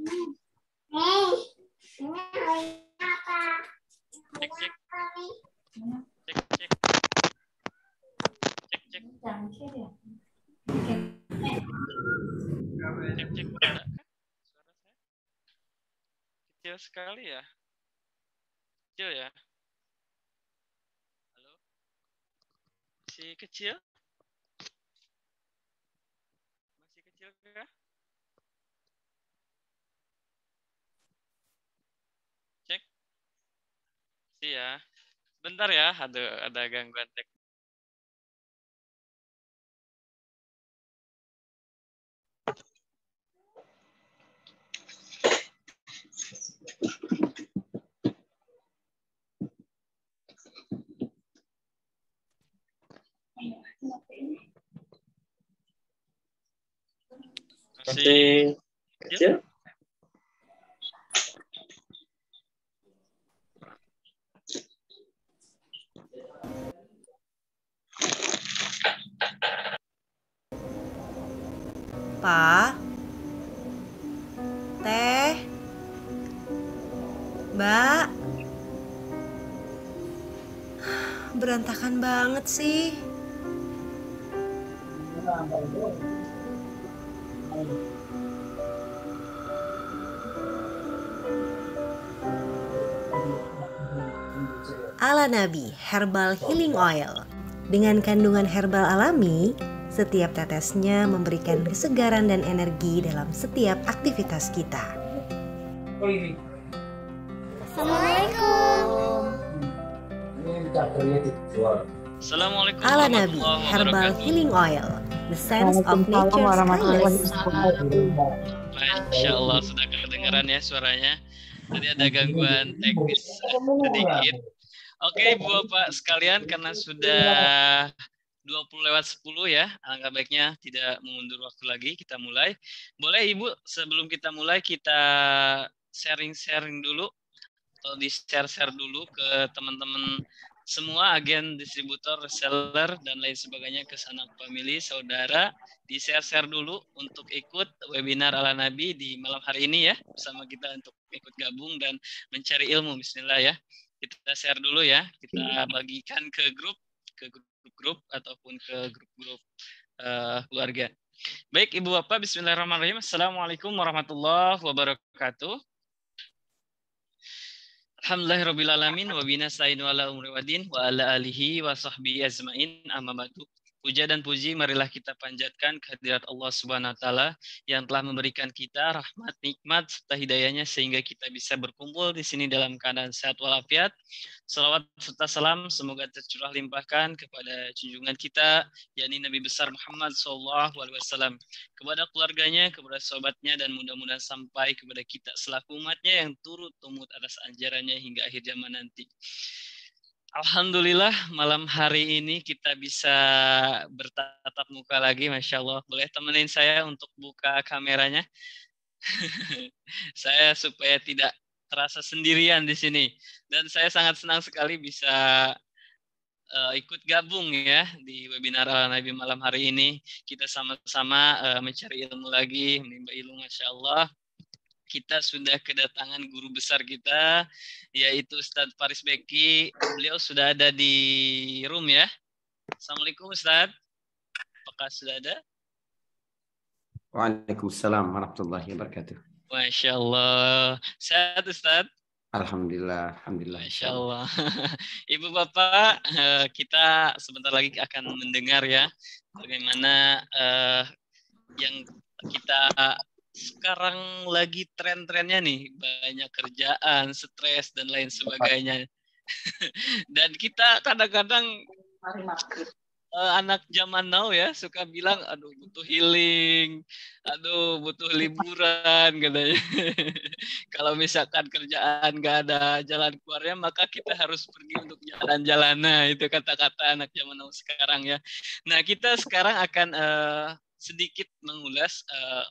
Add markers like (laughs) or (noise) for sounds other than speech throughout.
kecil sekali ya. Kecil ya. Halo. Si kecil? Iya. Bentar ya, ada ada gangguan teknis. Masih kasih. Iya. Pa Teh Mbak Berantakan banget sih Ala Nabi Herbal Healing Oil dengan kandungan herbal alami, setiap tetesnya memberikan kesegaran dan energi dalam setiap aktivitas kita. Assalamualaikum. Ala Nabi Herbal Healing Oil, the sense of nature's kindness. insya Allah sudah kedengeran ya suaranya. Tadi ada gangguan teknis sedikit Oke, Ibu Bapak sekalian karena sudah 20 lewat 10 ya, alangkah baiknya tidak mengundur waktu lagi, kita mulai. Boleh Ibu, sebelum kita mulai kita sharing-sharing dulu atau di-share-share dulu ke teman-teman semua agen distributor, reseller dan lain sebagainya ke sanak famili, saudara, di-share-share dulu untuk ikut webinar ala Nabi di malam hari ini ya bersama kita untuk ikut gabung dan mencari ilmu bismillah ya kita share dulu ya kita iya. bagikan ke grup ke grup-grup ataupun ke grup-grup uh, eh, keluarga baik ibu bapak Bismillahirrahmanirrahim assalamualaikum warahmatullahi wabarakatuh Alhamdulillahirrahmanirrahim wa bina wa ala umri wa wa ala alihi wa sahbihi azmain amma ba'du Puja dan puji marilah kita panjatkan kehadirat Allah Subhanahu wa taala yang telah memberikan kita rahmat, nikmat serta hidayahnya sehingga kita bisa berkumpul di sini dalam keadaan sehat walafiat. Salawat serta salam semoga tercurah limpahkan kepada junjungan kita yakni Nabi besar Muhammad SAW kepada keluarganya, kepada sahabatnya dan mudah-mudahan sampai kepada kita selaku umatnya yang turut tumut atas anjarannya hingga akhir zaman nanti. Alhamdulillah malam hari ini kita bisa bertatap muka lagi, masya Allah. Boleh temenin saya untuk buka kameranya? (laughs) saya supaya tidak terasa sendirian di sini. Dan saya sangat senang sekali bisa uh, ikut gabung ya di webinar Al Nabi malam hari ini. Kita sama-sama uh, mencari ilmu lagi, menimba ilmu, masya Allah kita sudah kedatangan guru besar kita yaitu Ustadz Faris Beki. Beliau sudah ada di room ya. Assalamualaikum Ustadz. Apakah sudah ada? Waalaikumsalam warahmatullahi wabarakatuh. Masya Allah. Sehat Ustadz? Alhamdulillah, alhamdulillah. Masya Allah. (laughs) Ibu Bapak, eh, kita sebentar lagi akan mendengar ya bagaimana eh, yang kita sekarang lagi tren-trennya nih banyak kerjaan, stres dan lain sebagainya. (laughs) dan kita kadang-kadang eh, anak zaman now ya suka bilang aduh butuh healing, aduh butuh liburan katanya. (laughs) Kalau misalkan kerjaan gak ada jalan keluarnya maka kita harus pergi untuk jalan-jalan. Nah, itu kata-kata anak zaman now sekarang ya. Nah, kita sekarang akan uh, sedikit mengulas uh,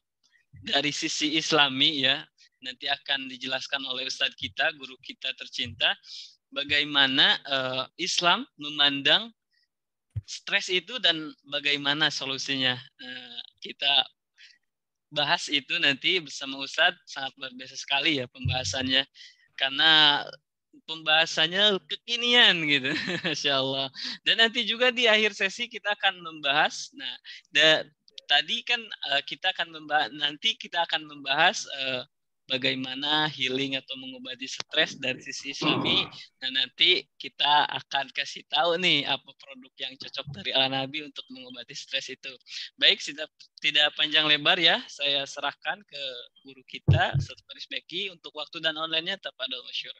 dari sisi Islami ya nanti akan dijelaskan oleh Ustadz kita, guru kita tercinta, bagaimana uh, Islam memandang stres itu dan bagaimana solusinya. Uh, kita bahas itu nanti bersama Ustadz, sangat luar biasa sekali ya pembahasannya, karena pembahasannya kekinian gitu, Insya (laughs) Allah. Dan nanti juga di akhir sesi kita akan membahas, nah, da, tadi kan uh, kita akan membahas nanti kita akan membahas uh, bagaimana healing atau mengobati stres dari sisi islami. Nah nanti kita akan kasih tahu nih apa produk yang cocok dari Al Nabi untuk mengobati stres itu. Baik tidak tidak panjang lebar ya, saya serahkan ke guru kita Ustaz Faris untuk waktu dan online-nya kepada Masyur.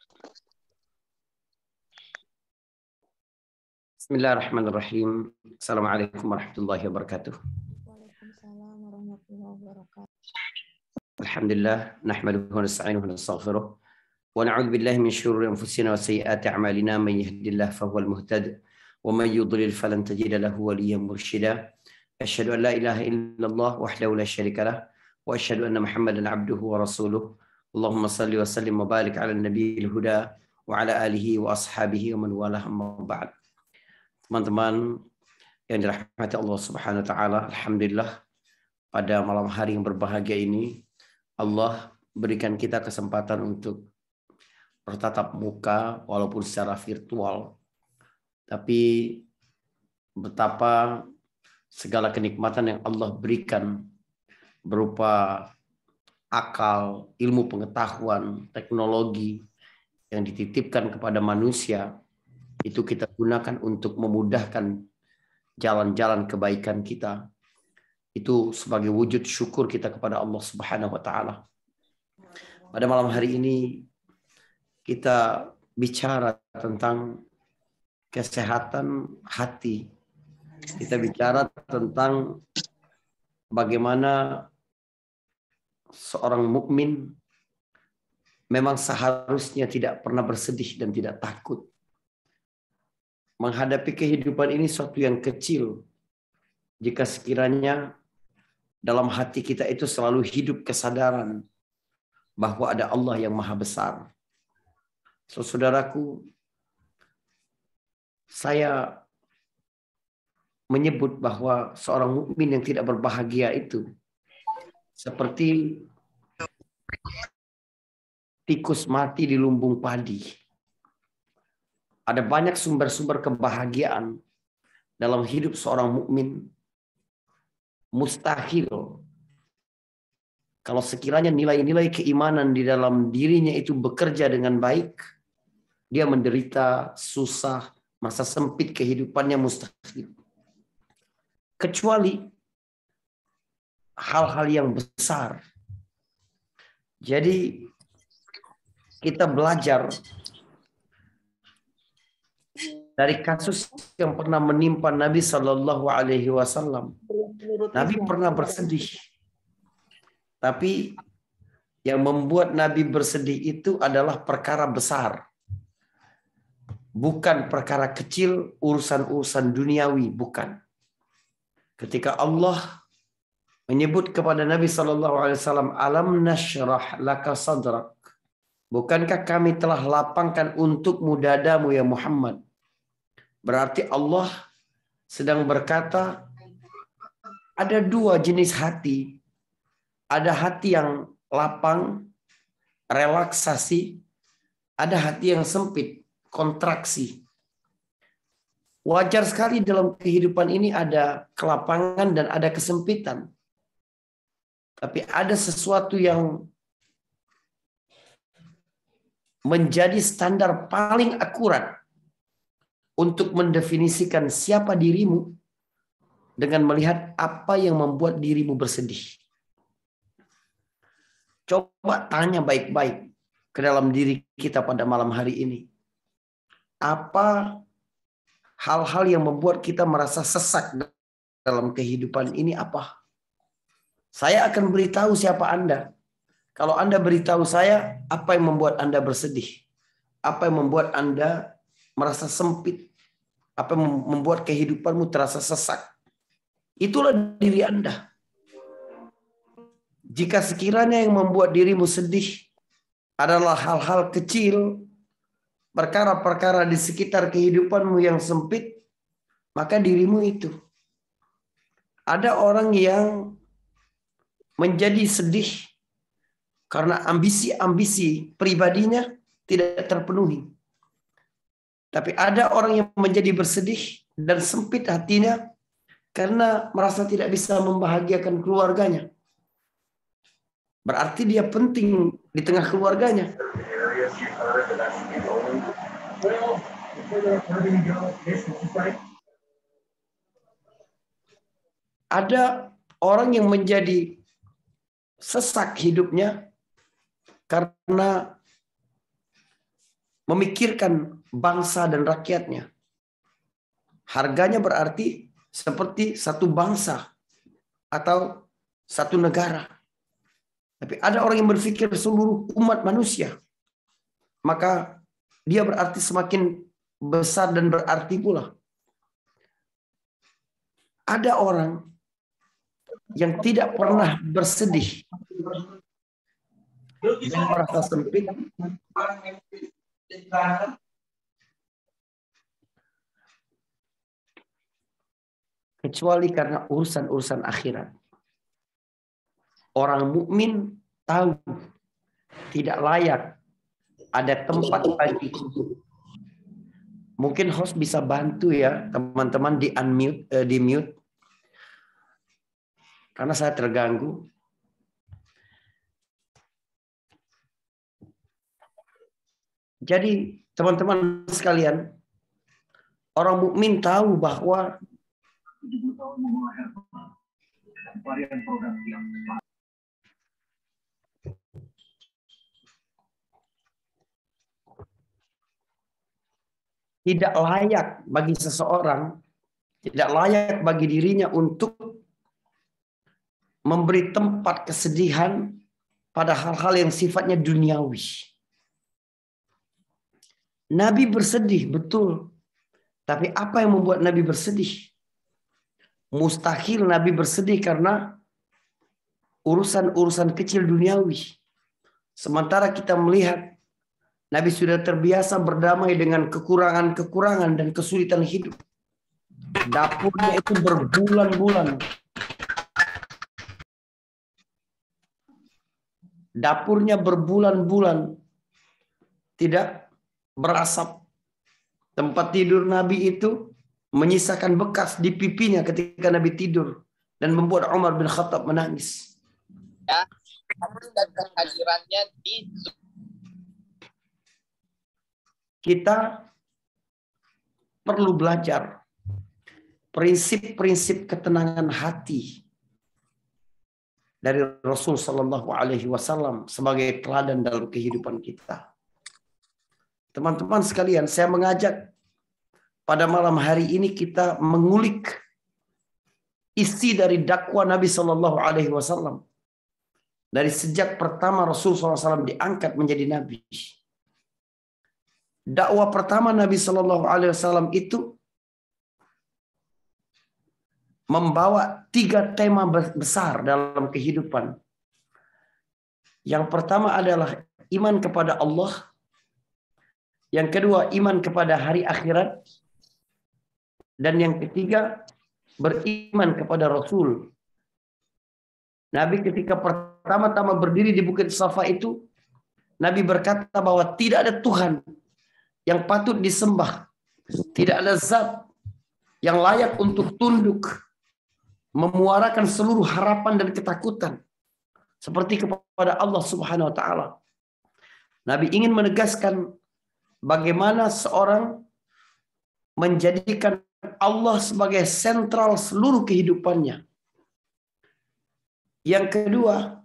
Bismillahirrahmanirrahim. Assalamualaikum warahmatullahi wabarakatuh. ورحمة الله وبركاته الحمد لله نحمده ونستعينه ونستغفره ونعوذ بالله من شرور أنفسنا وسيئات أعمالنا من يهد الله فهو المهتد ومن يضلل فلن تجد له وليا مرشدا أشهد أن لا إله إلا الله وحده لا شريك له وأشهد أن محمدا عبده ورسوله اللهم صل وسلم وبارك على النبي الهدى وعلى آله وأصحابه ومن والاه أما بعد teman-teman yang dirahmati Allah Subhanahu wa taala, alhamdulillah pada malam hari yang berbahagia ini, Allah berikan kita kesempatan untuk bertatap muka walaupun secara virtual. Tapi betapa segala kenikmatan yang Allah berikan berupa akal, ilmu pengetahuan, teknologi yang dititipkan kepada manusia itu kita gunakan untuk memudahkan jalan-jalan kebaikan kita itu sebagai wujud syukur kita kepada Allah Subhanahu wa taala. Pada malam hari ini kita bicara tentang kesehatan hati. Kita bicara tentang bagaimana seorang mukmin memang seharusnya tidak pernah bersedih dan tidak takut. Menghadapi kehidupan ini suatu yang kecil jika sekiranya dalam hati kita itu selalu hidup kesadaran bahwa ada Allah yang maha besar. So, saudaraku, saya menyebut bahwa seorang mukmin yang tidak berbahagia itu seperti tikus mati di lumbung padi. Ada banyak sumber-sumber kebahagiaan dalam hidup seorang mukmin mustahil. Kalau sekiranya nilai-nilai keimanan di dalam dirinya itu bekerja dengan baik, dia menderita, susah, masa sempit kehidupannya mustahil. Kecuali hal-hal yang besar. Jadi kita belajar dari kasus yang pernah menimpa Nabi Shallallahu Alaihi Wasallam. Nabi pernah bersedih, tapi yang membuat Nabi bersedih itu adalah perkara besar, bukan perkara kecil, urusan-urusan duniawi, bukan. Ketika Allah menyebut kepada Nabi Shallallahu Alaihi Wasallam, alam nasrah laka sadrak. Bukankah kami telah lapangkan untukmu dadamu ya Muhammad? Berarti Allah sedang berkata, ada dua jenis hati. Ada hati yang lapang, relaksasi. Ada hati yang sempit, kontraksi. Wajar sekali dalam kehidupan ini ada kelapangan dan ada kesempitan. Tapi ada sesuatu yang menjadi standar paling akurat untuk mendefinisikan siapa dirimu dengan melihat apa yang membuat dirimu bersedih. Coba tanya baik-baik ke dalam diri kita pada malam hari ini. Apa hal-hal yang membuat kita merasa sesak dalam kehidupan ini apa? Saya akan beritahu siapa Anda. Kalau Anda beritahu saya apa yang membuat Anda bersedih, apa yang membuat Anda merasa sempit, apa membuat kehidupanmu terasa sesak. Itulah diri Anda. Jika sekiranya yang membuat dirimu sedih adalah hal-hal kecil, perkara-perkara di sekitar kehidupanmu yang sempit, maka dirimu itu. Ada orang yang menjadi sedih karena ambisi-ambisi pribadinya tidak terpenuhi. Tapi ada orang yang menjadi bersedih dan sempit hatinya karena merasa tidak bisa membahagiakan keluarganya. Berarti dia penting di tengah keluarganya. Ada orang yang menjadi sesak hidupnya karena memikirkan bangsa dan rakyatnya. Harganya berarti seperti satu bangsa atau satu negara. Tapi ada orang yang berpikir seluruh umat manusia. Maka dia berarti semakin besar dan berarti pula. Ada orang yang tidak pernah bersedih. Yang merasa sempit kecuali karena urusan-urusan akhirat. Orang mukmin tahu tidak layak ada tempat bagi Mungkin host bisa bantu ya teman-teman di unmute eh, di mute. Karena saya terganggu. Jadi teman-teman sekalian, orang mukmin tahu bahwa 70 tahun mengolah varian produk yang cepat. Tidak layak bagi seseorang, tidak layak bagi dirinya untuk memberi tempat kesedihan pada hal-hal yang sifatnya duniawi. Nabi bersedih, betul. Tapi apa yang membuat Nabi bersedih? Mustahil Nabi bersedih karena urusan-urusan kecil duniawi. Sementara kita melihat Nabi sudah terbiasa berdamai dengan kekurangan-kekurangan dan kesulitan hidup. Dapurnya itu berbulan-bulan. Dapurnya berbulan-bulan tidak berasap. Tempat tidur Nabi itu menyisakan bekas di pipinya ketika Nabi tidur dan membuat Umar bin Khattab menangis. Ya, dan kehadirannya di kita perlu belajar prinsip-prinsip ketenangan hati dari Rasul Shallallahu Alaihi Wasallam sebagai teladan dalam kehidupan kita. Teman-teman sekalian, saya mengajak pada malam hari ini kita mengulik isi dari dakwah Nabi Shallallahu Alaihi Wasallam dari sejak pertama Rasul SAW diangkat menjadi nabi. Dakwah pertama Nabi Shallallahu Alaihi Wasallam itu membawa tiga tema besar dalam kehidupan. Yang pertama adalah iman kepada Allah. Yang kedua iman kepada hari akhirat dan yang ketiga, beriman kepada Rasul. Nabi ketika pertama-tama berdiri di Bukit Safa itu, Nabi berkata bahwa tidak ada Tuhan yang patut disembah. Tidak ada zat yang layak untuk tunduk. Memuarakan seluruh harapan dan ketakutan. Seperti kepada Allah subhanahu wa ta'ala. Nabi ingin menegaskan bagaimana seorang menjadikan Allah sebagai sentral seluruh kehidupannya. Yang kedua,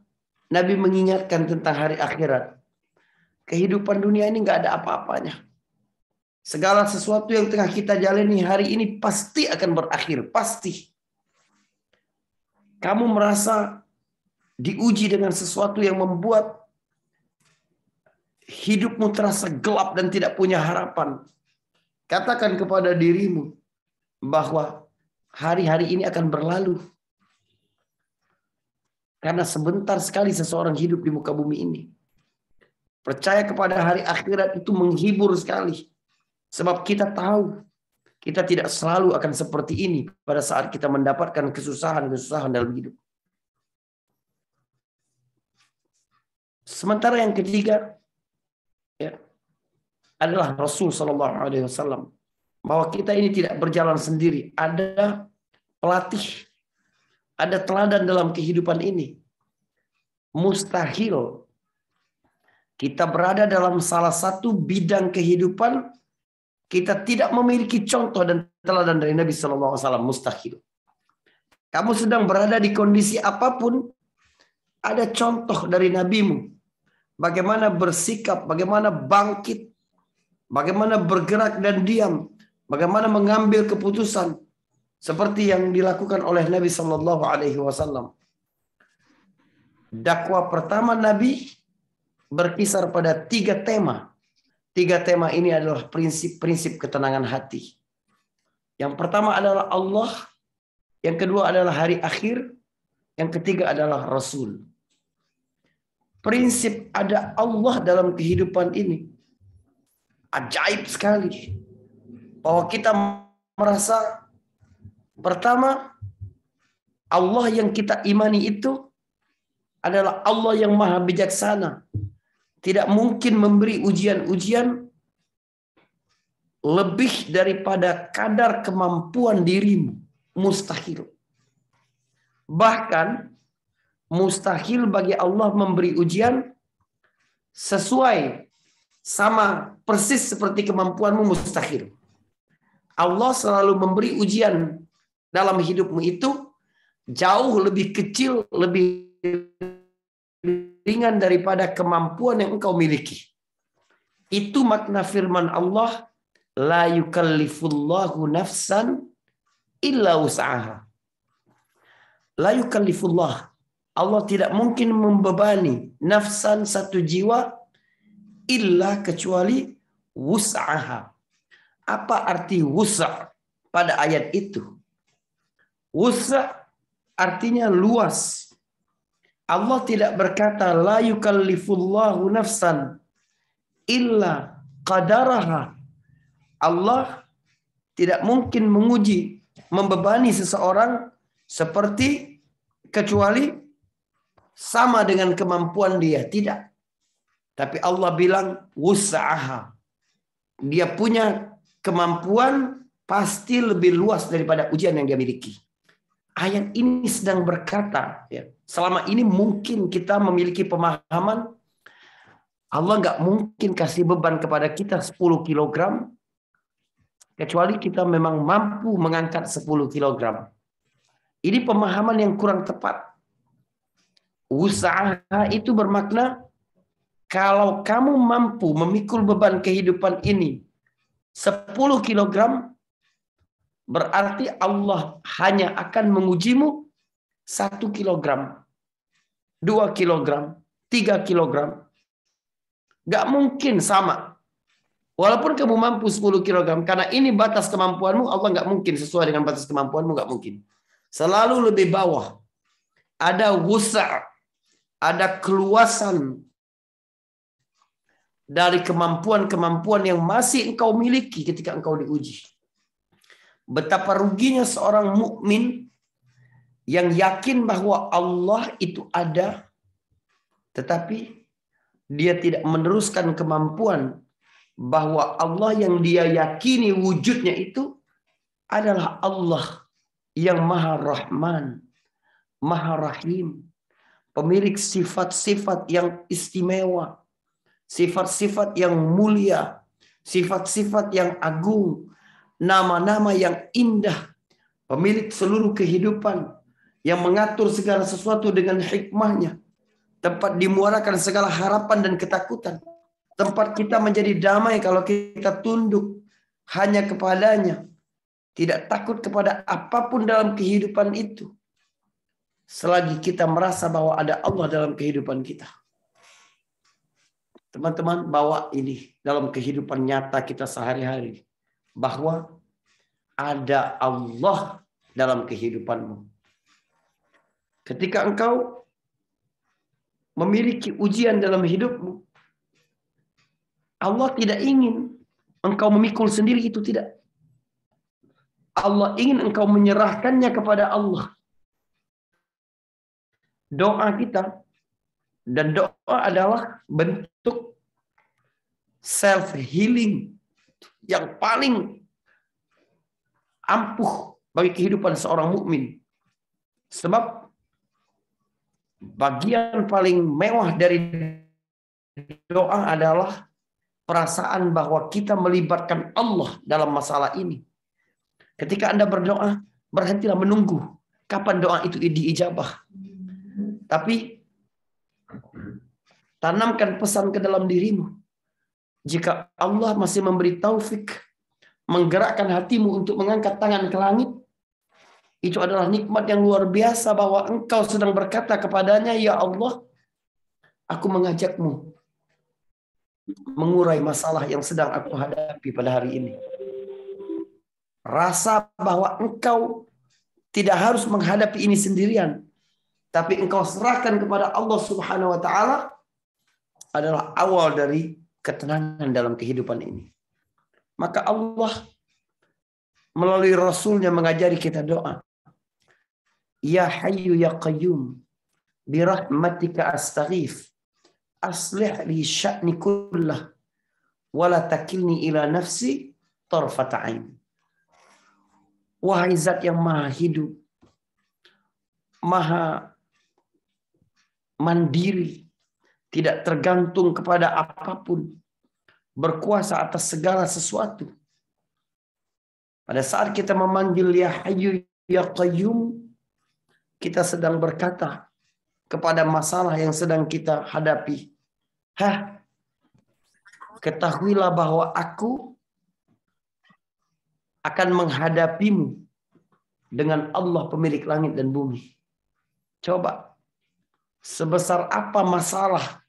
Nabi mengingatkan tentang hari akhirat. Kehidupan dunia ini nggak ada apa-apanya. Segala sesuatu yang tengah kita jalani hari ini pasti akan berakhir, pasti. Kamu merasa diuji dengan sesuatu yang membuat hidupmu terasa gelap dan tidak punya harapan. Katakan kepada dirimu, bahwa hari-hari ini akan berlalu. Karena sebentar sekali seseorang hidup di muka bumi ini. Percaya kepada hari akhirat itu menghibur sekali. Sebab kita tahu kita tidak selalu akan seperti ini pada saat kita mendapatkan kesusahan-kesusahan dalam hidup. Sementara yang ketiga ya, adalah Rasul Shallallahu Wasallam bahwa kita ini tidak berjalan sendiri. Ada pelatih, ada teladan dalam kehidupan ini. Mustahil kita berada dalam salah satu bidang kehidupan kita tidak memiliki contoh dan teladan dari Nabi Shallallahu Alaihi Wasallam mustahil. Kamu sedang berada di kondisi apapun, ada contoh dari nabimu. Bagaimana bersikap, bagaimana bangkit, bagaimana bergerak dan diam, Bagaimana mengambil keputusan seperti yang dilakukan oleh Nabi Shallallahu Alaihi Wasallam. Dakwah pertama Nabi berkisar pada tiga tema. Tiga tema ini adalah prinsip-prinsip ketenangan hati. Yang pertama adalah Allah, yang kedua adalah hari akhir, yang ketiga adalah Rasul. Prinsip ada Allah dalam kehidupan ini ajaib sekali bahwa kita merasa pertama Allah yang kita imani itu adalah Allah yang maha bijaksana. Tidak mungkin memberi ujian-ujian lebih daripada kadar kemampuan dirimu. Mustahil. Bahkan mustahil bagi Allah memberi ujian sesuai sama persis seperti kemampuanmu mustahil. Allah selalu memberi ujian dalam hidupmu itu jauh lebih kecil, lebih ringan daripada kemampuan yang engkau miliki. Itu makna firman Allah, la yukallifullahu nafsan illa usaha. La yukallifullah. Allah tidak mungkin membebani nafsan satu jiwa illa kecuali usaha. Apa arti wusa pada ayat itu? Wusa artinya luas. Allah tidak berkata la yukallifullahu nafsan illa qadaraha. Allah tidak mungkin menguji, membebani seseorang seperti kecuali sama dengan kemampuan dia. Tidak. Tapi Allah bilang wusa'aha. Dia punya kemampuan pasti lebih luas daripada ujian yang dia miliki. Ayat ini sedang berkata, ya, selama ini mungkin kita memiliki pemahaman Allah nggak mungkin kasih beban kepada kita 10 kg kecuali kita memang mampu mengangkat 10 kg. Ini pemahaman yang kurang tepat. Usaha itu bermakna kalau kamu mampu memikul beban kehidupan ini 10 kg berarti Allah hanya akan mengujimu 1 kg, 2 kg, 3 kg. Gak mungkin sama. Walaupun kamu mampu 10 kg, karena ini batas kemampuanmu, Allah gak mungkin sesuai dengan batas kemampuanmu, gak mungkin. Selalu lebih bawah. Ada wusa, ada keluasan dari kemampuan-kemampuan yang masih engkau miliki ketika engkau diuji. Betapa ruginya seorang mukmin yang yakin bahwa Allah itu ada tetapi dia tidak meneruskan kemampuan bahwa Allah yang dia yakini wujudnya itu adalah Allah yang Maha Rahman, Maha Rahim, pemilik sifat-sifat yang istimewa, sifat-sifat yang mulia, sifat-sifat yang agung, nama-nama yang indah, pemilik seluruh kehidupan, yang mengatur segala sesuatu dengan hikmahnya, tempat dimuarakan segala harapan dan ketakutan, tempat kita menjadi damai kalau kita tunduk hanya kepadanya, tidak takut kepada apapun dalam kehidupan itu, selagi kita merasa bahwa ada Allah dalam kehidupan kita. Teman-teman bawa ini dalam kehidupan nyata kita sehari-hari. Bahwa ada Allah dalam kehidupanmu. Ketika engkau memiliki ujian dalam hidupmu, Allah tidak ingin engkau memikul sendiri itu tidak. Allah ingin engkau menyerahkannya kepada Allah. Doa kita dan doa adalah bentuk self healing yang paling ampuh bagi kehidupan seorang mukmin. Sebab bagian paling mewah dari doa adalah perasaan bahwa kita melibatkan Allah dalam masalah ini. Ketika Anda berdoa, berhentilah menunggu kapan doa itu diijabah. Tapi Tanamkan pesan ke dalam dirimu. Jika Allah masih memberi taufik menggerakkan hatimu untuk mengangkat tangan ke langit, itu adalah nikmat yang luar biasa bahwa engkau sedang berkata kepadanya, "Ya Allah, aku mengajakmu mengurai masalah yang sedang aku hadapi pada hari ini." Rasa bahwa engkau tidak harus menghadapi ini sendirian, tapi engkau serahkan kepada Allah Subhanahu wa taala adalah awal dari ketenangan dalam kehidupan ini. Maka Allah melalui rasulnya mengajari kita doa. Ya Hayyu ya Qayyum bi rahmatika astaghif aslih li sya'ni kullah wala takilni ila nafsi tarfat ain. Wahai zat yang maha hidup, maha mandiri, tidak tergantung kepada apapun, berkuasa atas segala sesuatu. Pada saat kita memanggil Ya Hayyu Ya Qayyum, kita sedang berkata kepada masalah yang sedang kita hadapi, Hah, ketahuilah bahwa aku akan menghadapimu dengan Allah pemilik langit dan bumi. Coba sebesar apa masalah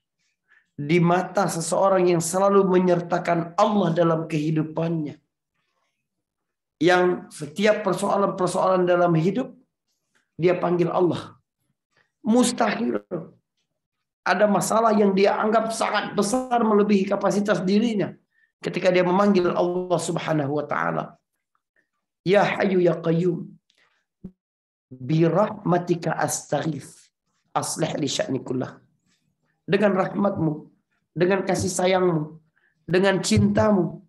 di mata seseorang yang selalu menyertakan Allah dalam kehidupannya. Yang setiap persoalan-persoalan dalam hidup, dia panggil Allah. Mustahil. Ada masalah yang dia anggap sangat besar melebihi kapasitas dirinya. Ketika dia memanggil Allah subhanahu wa ta'ala. Ya hayu ya qayyum. Birahmatika astaghif aslih li sya'ni Dengan rahmatmu, dengan kasih sayangmu, dengan cintamu,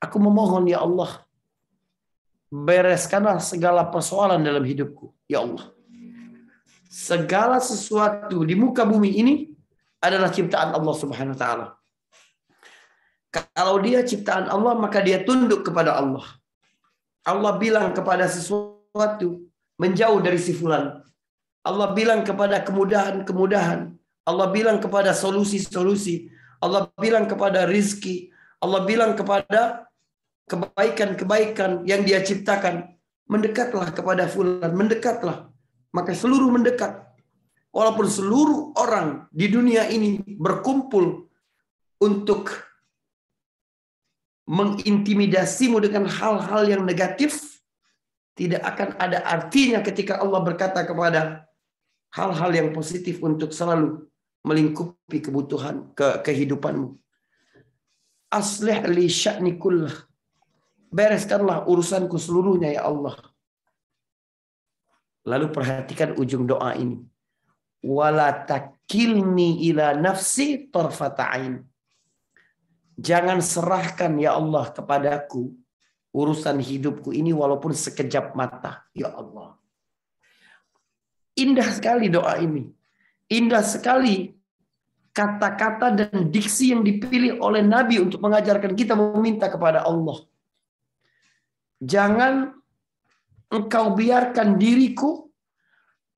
aku memohon ya Allah, bereskanlah segala persoalan dalam hidupku, ya Allah. Segala sesuatu di muka bumi ini adalah ciptaan Allah Subhanahu wa taala. Kalau dia ciptaan Allah, maka dia tunduk kepada Allah. Allah bilang kepada sesuatu, menjauh dari si fulan. Allah bilang kepada kemudahan-kemudahan. Allah bilang kepada solusi-solusi. Allah bilang kepada rizki. Allah bilang kepada kebaikan-kebaikan yang dia ciptakan. Mendekatlah kepada fulan, mendekatlah. Maka seluruh mendekat. Walaupun seluruh orang di dunia ini berkumpul untuk mengintimidasimu dengan hal-hal yang negatif, tidak akan ada artinya ketika Allah berkata kepada hal-hal yang positif untuk selalu melingkupi kebutuhan ke kehidupanmu. Aslih li sya'ni kullah. Bereskanlah urusanku seluruhnya ya Allah. Lalu perhatikan ujung doa ini. Wala takilni ila nafsi tarfata'in. Jangan serahkan ya Allah kepadaku urusan hidupku ini walaupun sekejap mata. Ya Allah Indah sekali doa ini. Indah sekali kata-kata dan diksi yang dipilih oleh Nabi untuk mengajarkan kita meminta kepada Allah. Jangan engkau biarkan diriku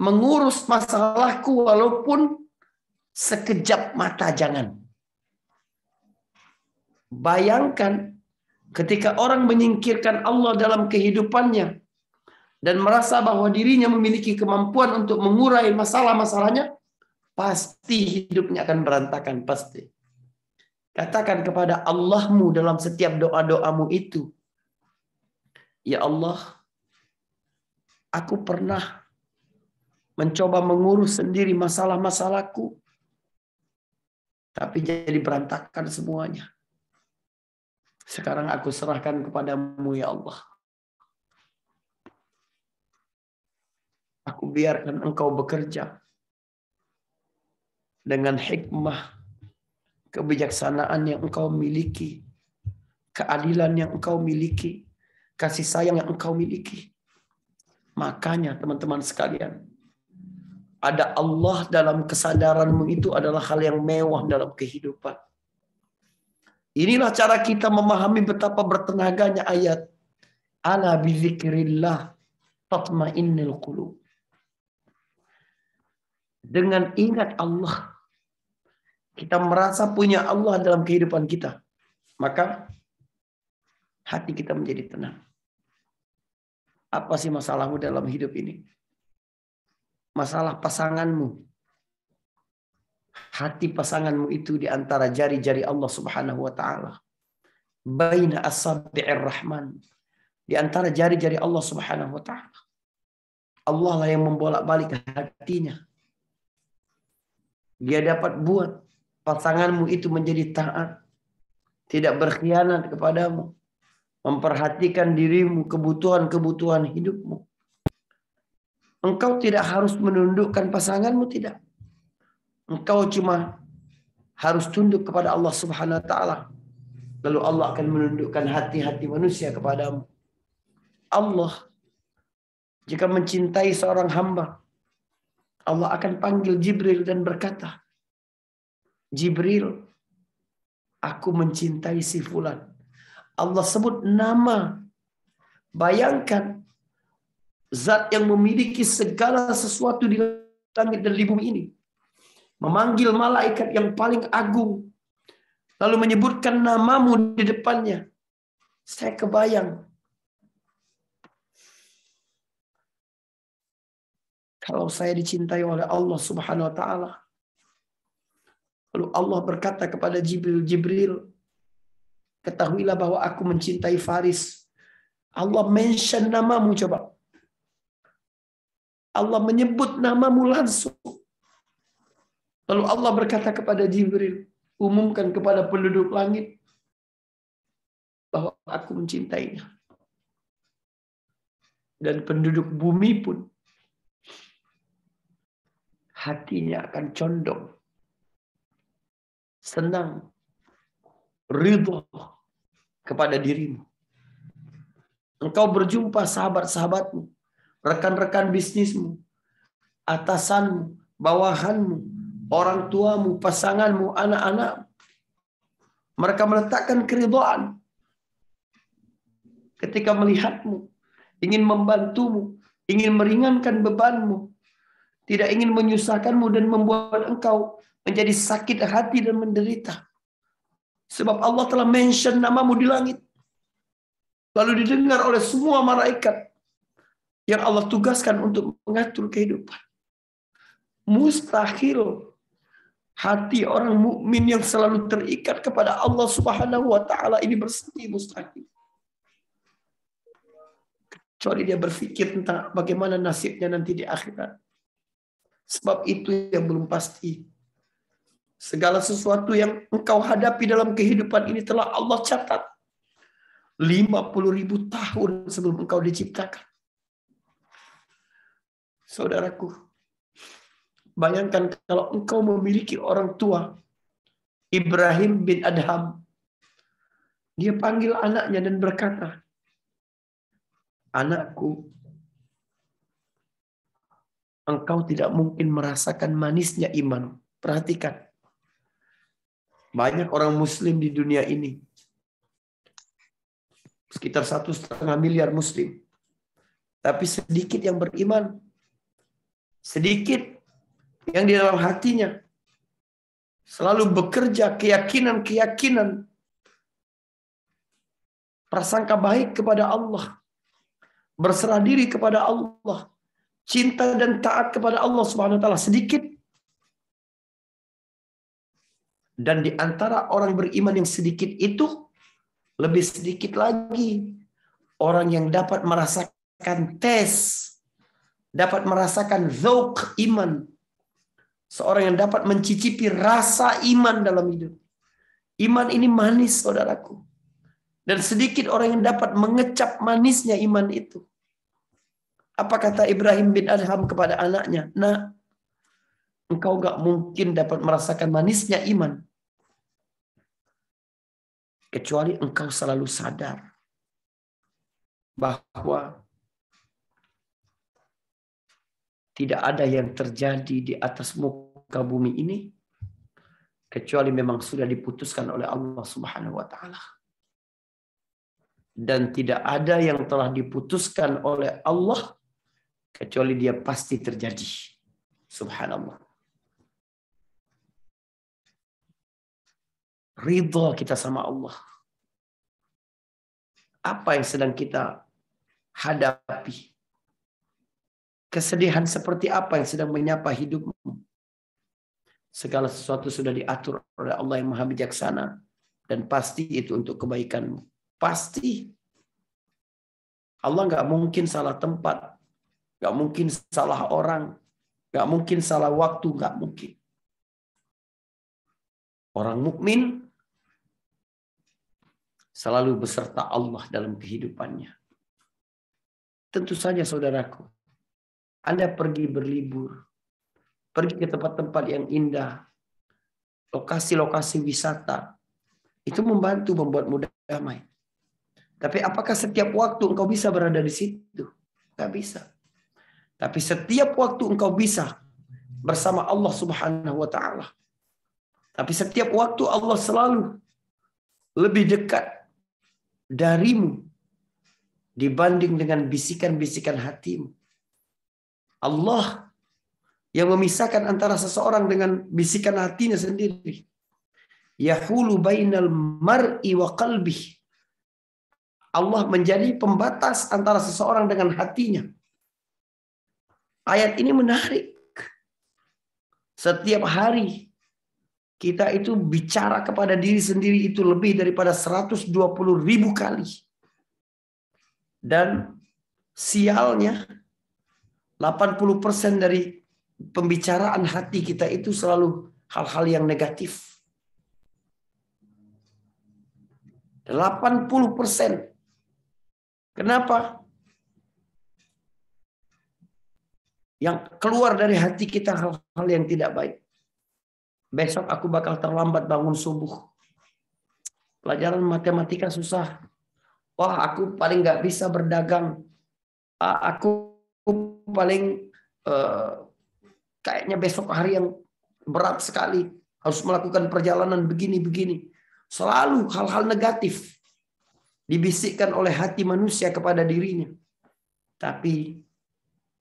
mengurus masalahku walaupun sekejap mata jangan. Bayangkan ketika orang menyingkirkan Allah dalam kehidupannya, dan merasa bahwa dirinya memiliki kemampuan untuk mengurai masalah-masalahnya, pasti hidupnya akan berantakan, pasti. Katakan kepada Allahmu dalam setiap doa-doamu itu, Ya Allah, aku pernah mencoba mengurus sendiri masalah-masalahku, tapi jadi berantakan semuanya. Sekarang aku serahkan kepadamu ya Allah. Aku biarkan engkau bekerja dengan hikmah, kebijaksanaan yang engkau miliki, keadilan yang engkau miliki, kasih sayang yang engkau miliki. Makanya teman-teman sekalian, ada Allah dalam kesadaranmu itu adalah hal yang mewah dalam kehidupan. Inilah cara kita memahami betapa bertenaganya ayat. Ala bizikrillah tatmainnil qulub dengan ingat Allah, kita merasa punya Allah dalam kehidupan kita, maka hati kita menjadi tenang. Apa sih masalahmu dalam hidup ini? Masalah pasanganmu. Hati pasanganmu itu di antara jari-jari Allah Subhanahu wa taala. Baina asabi'ir rahman. Di antara jari-jari Allah Subhanahu wa taala. Allah lah yang membolak-balik hatinya. Dia dapat buat pasanganmu itu menjadi taat. Tidak berkhianat kepadamu. Memperhatikan dirimu, kebutuhan-kebutuhan hidupmu. Engkau tidak harus menundukkan pasanganmu, tidak. Engkau cuma harus tunduk kepada Allah Subhanahu wa taala. Lalu Allah akan menundukkan hati-hati manusia kepadamu. Allah jika mencintai seorang hamba, Allah akan panggil Jibril dan berkata, Jibril, aku mencintai si Fulan. Allah sebut nama. Bayangkan, zat yang memiliki segala sesuatu di langit dan di bumi ini. Memanggil malaikat yang paling agung. Lalu menyebutkan namamu di depannya. Saya kebayang kalau saya dicintai oleh Allah Subhanahu wa taala. Lalu Allah berkata kepada Jibril, Jibril, ketahuilah bahwa aku mencintai Faris. Allah mention namamu coba. Allah menyebut namamu langsung. Lalu Allah berkata kepada Jibril, umumkan kepada penduduk langit bahwa aku mencintainya. Dan penduduk bumi pun hatinya akan condong. Senang, ridho kepada dirimu. Engkau berjumpa sahabat-sahabatmu, rekan-rekan bisnismu, atasanmu, bawahanmu, orang tuamu, pasanganmu, anak-anak. Mereka meletakkan keridoan ketika melihatmu, ingin membantumu, ingin meringankan bebanmu, tidak ingin menyusahkanmu dan membuat engkau menjadi sakit hati dan menderita. Sebab Allah telah mention namamu di langit. Lalu didengar oleh semua malaikat yang Allah tugaskan untuk mengatur kehidupan. Mustahil hati orang mukmin yang selalu terikat kepada Allah Subhanahu wa taala ini bersedih mustahil. Kecuali dia berpikir tentang bagaimana nasibnya nanti di akhirat Sebab itu yang belum pasti. Segala sesuatu yang engkau hadapi dalam kehidupan ini telah Allah catat. 50 ribu tahun sebelum engkau diciptakan. Saudaraku, bayangkan kalau engkau memiliki orang tua, Ibrahim bin Adham, dia panggil anaknya dan berkata, Anakku, engkau tidak mungkin merasakan manisnya iman. Perhatikan. Banyak orang muslim di dunia ini. Sekitar satu setengah miliar muslim. Tapi sedikit yang beriman. Sedikit yang di dalam hatinya. Selalu bekerja keyakinan-keyakinan. Prasangka baik kepada Allah. Berserah diri kepada Allah cinta dan taat kepada Allah Subhanahu wa taala sedikit. Dan di antara orang beriman yang sedikit itu lebih sedikit lagi orang yang dapat merasakan tes, dapat merasakan zauq iman. Seorang yang dapat mencicipi rasa iman dalam hidup. Iman ini manis, saudaraku. Dan sedikit orang yang dapat mengecap manisnya iman itu. Apa kata Ibrahim bin Adham kepada anaknya? Nak, engkau gak mungkin dapat merasakan manisnya iman. Kecuali engkau selalu sadar bahwa tidak ada yang terjadi di atas muka bumi ini kecuali memang sudah diputuskan oleh Allah Subhanahu wa taala. Dan tidak ada yang telah diputuskan oleh Allah kecuali dia pasti terjadi. Subhanallah. Ridho kita sama Allah. Apa yang sedang kita hadapi? Kesedihan seperti apa yang sedang menyapa hidupmu? Segala sesuatu sudah diatur oleh Allah yang Maha Bijaksana dan pasti itu untuk kebaikanmu. Pasti Allah nggak mungkin salah tempat Gak mungkin salah orang. Gak mungkin salah waktu. Gak mungkin. Orang mukmin selalu beserta Allah dalam kehidupannya. Tentu saja saudaraku, Anda pergi berlibur, pergi ke tempat-tempat yang indah, lokasi-lokasi wisata, itu membantu membuat mudah damai. Tapi apakah setiap waktu engkau bisa berada di situ? Gak bisa. Tapi setiap waktu engkau bisa bersama Allah Subhanahu wa taala. Tapi setiap waktu Allah selalu lebih dekat darimu dibanding dengan bisikan-bisikan hatimu. Allah yang memisahkan antara seseorang dengan bisikan hatinya sendiri. Yahulu bainal mar'i wa qalbih. Allah menjadi pembatas antara seseorang dengan hatinya. Ayat ini menarik. Setiap hari kita itu bicara kepada diri sendiri itu lebih daripada 120 ribu kali. Dan sialnya 80% dari pembicaraan hati kita itu selalu hal-hal yang negatif. 80%. Kenapa? yang keluar dari hati kita hal-hal yang tidak baik. Besok aku bakal terlambat bangun subuh. Pelajaran matematika susah. Wah, aku paling nggak bisa berdagang. Ah, aku paling eh, kayaknya besok hari yang berat sekali. Harus melakukan perjalanan begini-begini. Selalu hal-hal negatif dibisikkan oleh hati manusia kepada dirinya. Tapi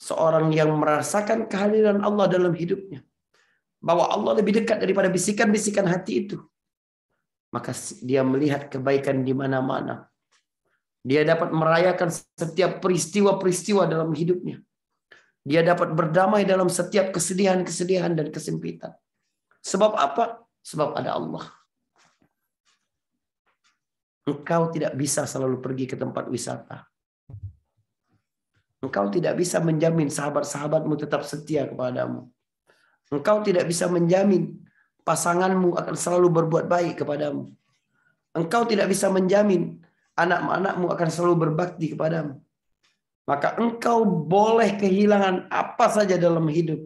seorang yang merasakan kehadiran Allah dalam hidupnya, bahwa Allah lebih dekat daripada bisikan-bisikan hati itu, maka dia melihat kebaikan di mana-mana. Dia dapat merayakan setiap peristiwa-peristiwa dalam hidupnya. Dia dapat berdamai dalam setiap kesedihan-kesedihan dan kesempitan. Sebab apa? Sebab ada Allah. Engkau tidak bisa selalu pergi ke tempat wisata. Engkau tidak bisa menjamin sahabat-sahabatmu tetap setia kepadamu. Engkau tidak bisa menjamin pasanganmu akan selalu berbuat baik kepadamu. Engkau tidak bisa menjamin anak-anakmu akan selalu berbakti kepadamu. Maka engkau boleh kehilangan apa saja dalam hidup.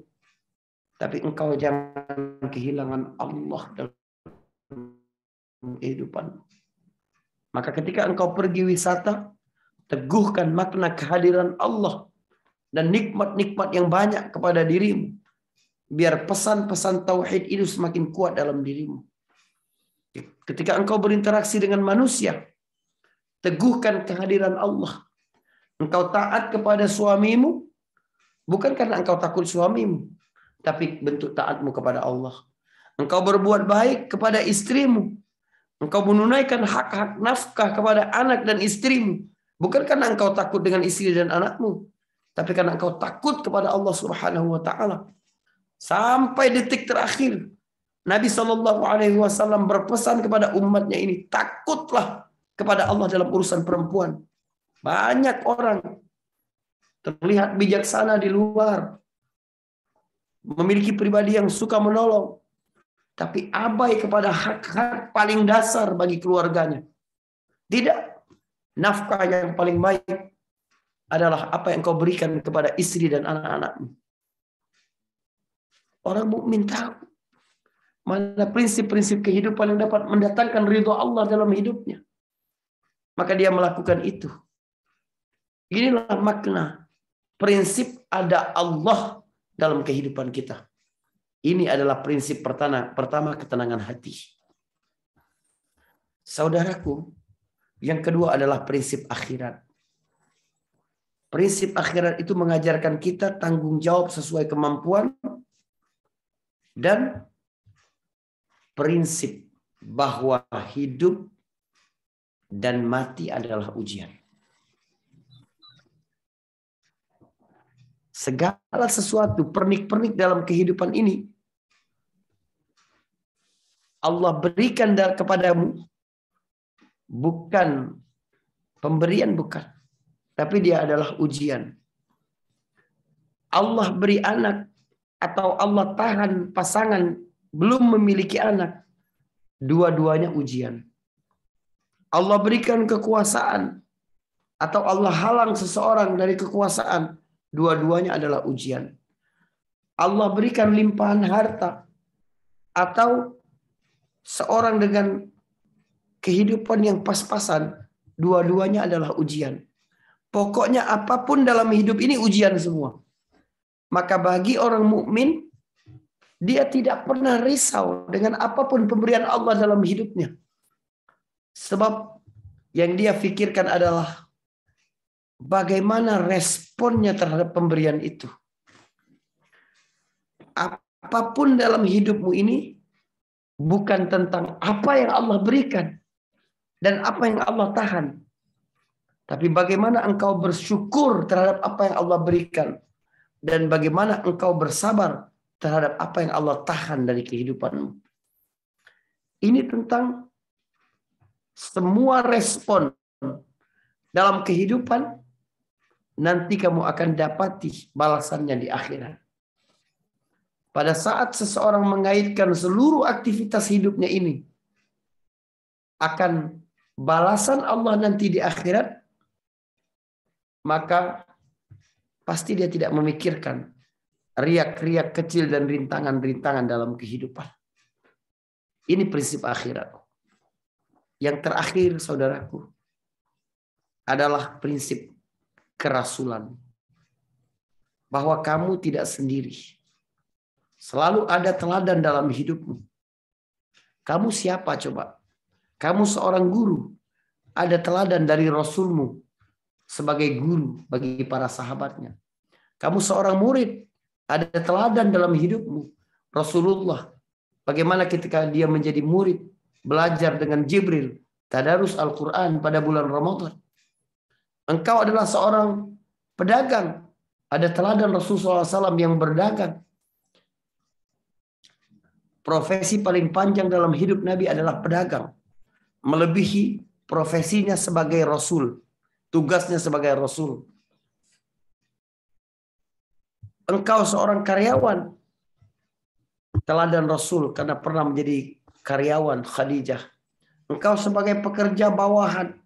Tapi engkau jangan kehilangan Allah dalam kehidupan. Maka ketika engkau pergi wisata, Teguhkan makna kehadiran Allah dan nikmat-nikmat yang banyak kepada dirimu. Biar pesan-pesan tauhid itu semakin kuat dalam dirimu. Ketika engkau berinteraksi dengan manusia, teguhkan kehadiran Allah. Engkau taat kepada suamimu, bukan karena engkau takut suamimu, tapi bentuk taatmu kepada Allah. Engkau berbuat baik kepada istrimu. Engkau menunaikan hak-hak nafkah kepada anak dan istrimu. Bukan karena engkau takut dengan istri dan anakmu, tapi karena engkau takut kepada Allah Subhanahu wa taala. Sampai detik terakhir Nabi Shallallahu alaihi wasallam berpesan kepada umatnya ini, takutlah kepada Allah dalam urusan perempuan. Banyak orang terlihat bijaksana di luar, memiliki pribadi yang suka menolong, tapi abai kepada hak-hak paling dasar bagi keluarganya. Tidak Nafkah yang paling baik adalah apa yang kau berikan kepada istri dan anak-anakmu. Orang mukmin tahu mana prinsip-prinsip kehidupan yang dapat mendatangkan ridho Allah dalam hidupnya. Maka dia melakukan itu. Inilah makna prinsip ada Allah dalam kehidupan kita. Ini adalah prinsip pertama, pertama ketenangan hati. Saudaraku, yang kedua adalah prinsip akhirat. Prinsip akhirat itu mengajarkan kita tanggung jawab sesuai kemampuan dan prinsip bahwa hidup dan mati adalah ujian. Segala sesuatu pernik-pernik dalam kehidupan ini Allah berikan daripada kepadamu bukan pemberian bukan, tapi dia adalah ujian. Allah beri anak atau Allah tahan pasangan belum memiliki anak, dua-duanya ujian. Allah berikan kekuasaan atau Allah halang seseorang dari kekuasaan, dua-duanya adalah ujian. Allah berikan limpahan harta atau seorang dengan kehidupan yang pas-pasan, dua-duanya adalah ujian. Pokoknya apapun dalam hidup ini ujian semua. Maka bagi orang mukmin dia tidak pernah risau dengan apapun pemberian Allah dalam hidupnya. Sebab yang dia pikirkan adalah bagaimana responnya terhadap pemberian itu. Apapun dalam hidupmu ini bukan tentang apa yang Allah berikan, dan apa yang Allah tahan. Tapi bagaimana engkau bersyukur terhadap apa yang Allah berikan dan bagaimana engkau bersabar terhadap apa yang Allah tahan dari kehidupanmu. Ini tentang semua respon dalam kehidupan nanti kamu akan dapati balasannya di akhirat. Pada saat seseorang mengaitkan seluruh aktivitas hidupnya ini akan balasan Allah nanti di akhirat, maka pasti dia tidak memikirkan riak-riak kecil dan rintangan-rintangan dalam kehidupan. Ini prinsip akhirat. Yang terakhir, saudaraku, adalah prinsip kerasulan. Bahwa kamu tidak sendiri. Selalu ada teladan dalam hidupmu. Kamu siapa coba? Kamu seorang guru. Ada teladan dari Rasulmu sebagai guru bagi para sahabatnya. Kamu seorang murid. Ada teladan dalam hidupmu. Rasulullah. Bagaimana ketika dia menjadi murid. Belajar dengan Jibril. Tadarus Al-Quran pada bulan Ramadan. Engkau adalah seorang pedagang. Ada teladan Rasulullah SAW yang berdagang profesi paling panjang dalam hidup Nabi adalah pedagang melebihi profesinya sebagai rasul, tugasnya sebagai rasul. Engkau seorang karyawan, teladan rasul karena pernah menjadi karyawan Khadijah. Engkau sebagai pekerja bawahan,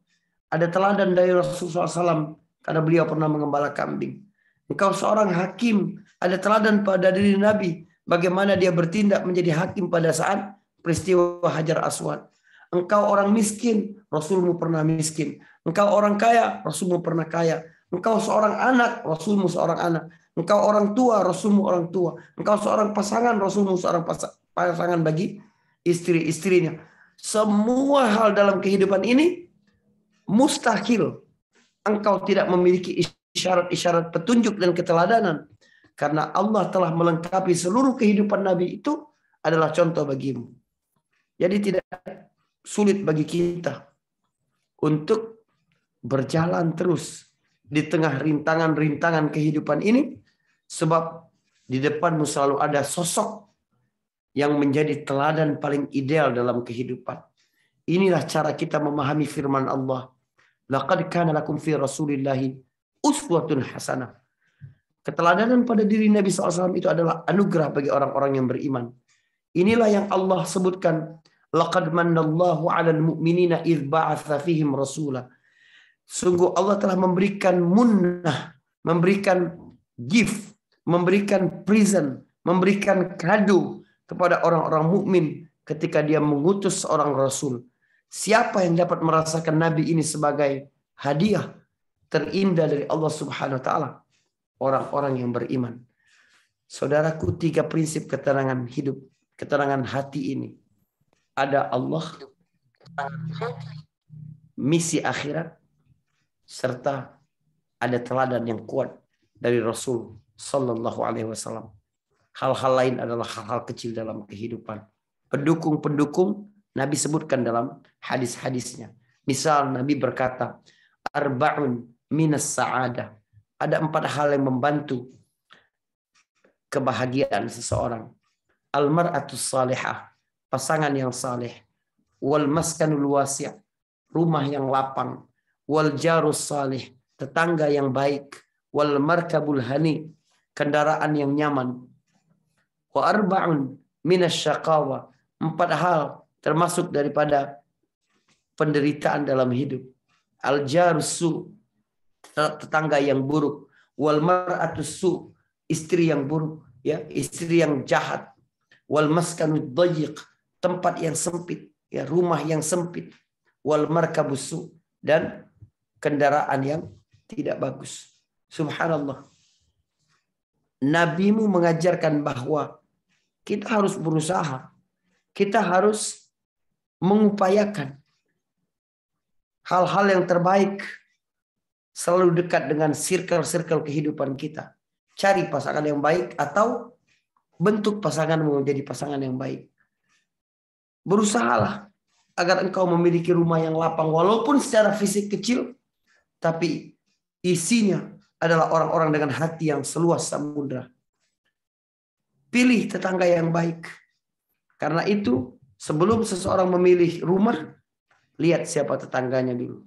ada teladan dari rasul SAW karena beliau pernah mengembala kambing. Engkau seorang hakim, ada teladan pada diri Nabi, bagaimana dia bertindak menjadi hakim pada saat peristiwa Hajar Aswad Engkau orang miskin, Rasulmu pernah miskin. Engkau orang kaya, Rasulmu pernah kaya. Engkau seorang anak, Rasulmu seorang anak. Engkau orang tua, Rasulmu orang tua. Engkau seorang pasangan, Rasulmu seorang pasangan bagi istri-istrinya. Semua hal dalam kehidupan ini mustahil. Engkau tidak memiliki isyarat-isyarat petunjuk dan keteladanan. Karena Allah telah melengkapi seluruh kehidupan Nabi itu adalah contoh bagimu. Jadi tidak sulit bagi kita untuk berjalan terus di tengah rintangan-rintangan kehidupan ini sebab di depanmu selalu ada sosok yang menjadi teladan paling ideal dalam kehidupan. Inilah cara kita memahami firman Allah. Laqad kana lakum fi Rasulillahi uswatun hasanah. Keteladanan pada diri Nabi SAW itu adalah anugerah bagi orang-orang yang beriman. Inilah yang Allah sebutkan Laqad mannallahu 'alal mu'minina id ba'atsa fihim rasula. Sungguh Allah telah memberikan munnah, memberikan gift, memberikan present, memberikan kado kepada orang-orang mukmin ketika dia mengutus seorang rasul. Siapa yang dapat merasakan nabi ini sebagai hadiah terindah dari Allah Subhanahu wa taala? Orang-orang yang beriman. Saudaraku, tiga prinsip ketenangan hidup, ketenangan hati ini ada Allah, misi akhirat, serta ada teladan yang kuat dari Rasul Sallallahu Alaihi Wasallam. Hal-hal lain adalah hal-hal kecil dalam kehidupan. Pendukung-pendukung Nabi sebutkan dalam hadis-hadisnya. Misal Nabi berkata, Arba'un minas sa'adah. Ada empat hal yang membantu kebahagiaan seseorang. Almar'atus salihah pasangan yang saleh, wal maskanul wasi', rumah yang lapang, wal jarus salih, tetangga yang baik, wal markabul hani, kendaraan yang nyaman. Wa arba'un minas syakawa, empat hal termasuk daripada penderitaan dalam hidup. Al jarsu tetangga yang buruk, wal mar'atus su, istri yang buruk, ya, istri yang jahat, wal maskanud dhayiq, tempat yang sempit, ya rumah yang sempit, wal markabusu dan kendaraan yang tidak bagus. Subhanallah. Nabimu mengajarkan bahwa kita harus berusaha, kita harus mengupayakan hal-hal yang terbaik selalu dekat dengan circle-circle kehidupan kita. Cari pasangan yang baik atau bentuk pasangan menjadi pasangan yang baik berusahalah agar engkau memiliki rumah yang lapang walaupun secara fisik kecil tapi isinya adalah orang-orang dengan hati yang seluas samudra. Pilih tetangga yang baik. Karena itu sebelum seseorang memilih rumah, lihat siapa tetangganya dulu.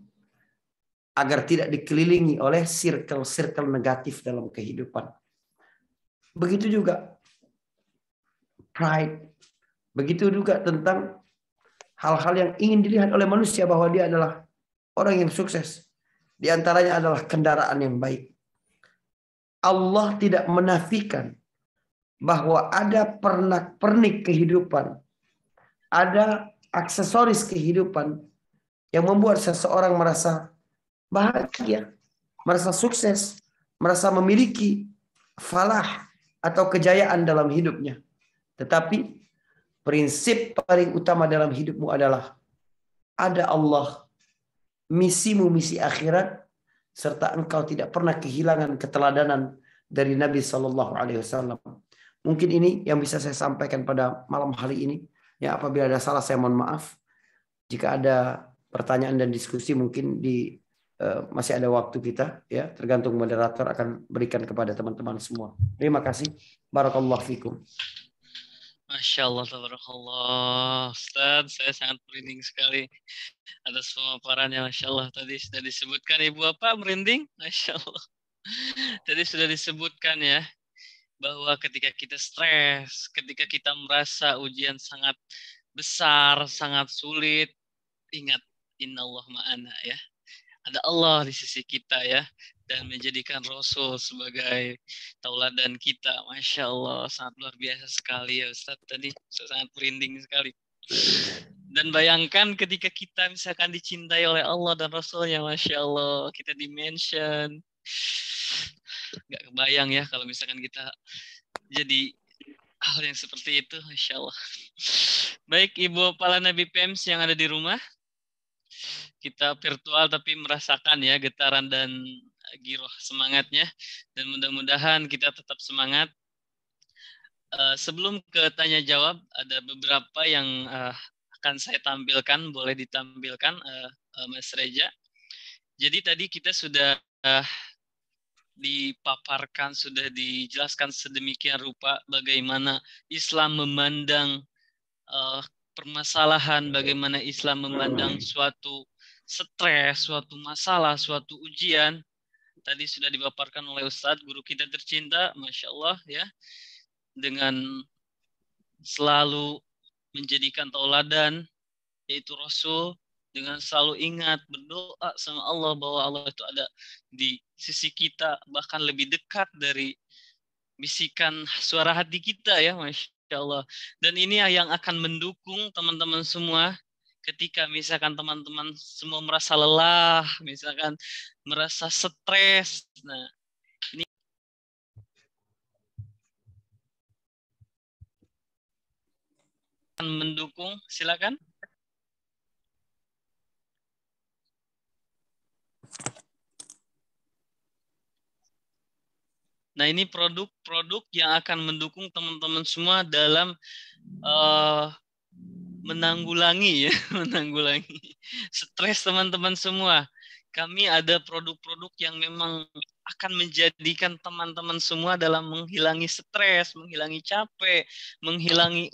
Agar tidak dikelilingi oleh sirkel circle negatif dalam kehidupan. Begitu juga pride, Begitu juga tentang hal-hal yang ingin dilihat oleh manusia bahwa dia adalah orang yang sukses. Di antaranya adalah kendaraan yang baik. Allah tidak menafikan bahwa ada pernak-pernik kehidupan, ada aksesoris kehidupan yang membuat seseorang merasa bahagia, merasa sukses, merasa memiliki falah atau kejayaan dalam hidupnya. Tetapi Prinsip paling utama dalam hidupmu adalah ada Allah, misimu misi akhirat, serta engkau tidak pernah kehilangan keteladanan dari Nabi Shallallahu Alaihi Wasallam. Mungkin ini yang bisa saya sampaikan pada malam hari ini. Ya apabila ada salah saya mohon maaf. Jika ada pertanyaan dan diskusi mungkin di uh, masih ada waktu kita ya tergantung moderator akan berikan kepada teman-teman semua. Terima kasih. Barakallahu fikum. Masya Allah, Allah. Ustaz, saya sangat merinding sekali atas pemaparannya. Masya Allah, tadi sudah disebutkan Ibu apa merinding? Masya Allah. Tadi sudah disebutkan ya, bahwa ketika kita stres, ketika kita merasa ujian sangat besar, sangat sulit, ingat, inna Allah ma'ana ya. Ada Allah di sisi kita ya dan menjadikan Rasul sebagai tauladan kita. Masya Allah, sangat luar biasa sekali ya Ustaz. Tadi sangat merinding sekali. Dan bayangkan ketika kita misalkan dicintai oleh Allah dan Rasulnya, Masya Allah, kita dimention. Gak kebayang ya kalau misalkan kita jadi hal yang seperti itu, Masya Allah. Baik, Ibu Nabi Pems yang ada di rumah, kita virtual tapi merasakan ya getaran dan giroh semangatnya dan mudah-mudahan kita tetap semangat. Uh, sebelum ke tanya jawab ada beberapa yang uh, akan saya tampilkan, boleh ditampilkan uh, uh, Mas Reja. Jadi tadi kita sudah uh, dipaparkan, sudah dijelaskan sedemikian rupa bagaimana Islam memandang uh, permasalahan, bagaimana Islam memandang suatu stres, suatu masalah, suatu ujian, tadi sudah dibaparkan oleh Ustadz, guru kita tercinta, Masya Allah ya. Dengan selalu menjadikan tauladan, yaitu Rasul, dengan selalu ingat, berdoa sama Allah bahwa Allah itu ada di sisi kita, bahkan lebih dekat dari bisikan suara hati kita ya, Masya Allah. Dan ini yang akan mendukung teman-teman semua ketika misalkan teman-teman semua merasa lelah, misalkan merasa stres. Nah, ini mendukung, silakan. Nah, ini produk-produk yang akan mendukung teman-teman semua dalam uh, menanggulangi ya, (laughs) menanggulangi stres teman-teman semua. Kami ada produk-produk yang memang akan menjadikan teman-teman semua dalam menghilangi stres, menghilangi capek, menghilangi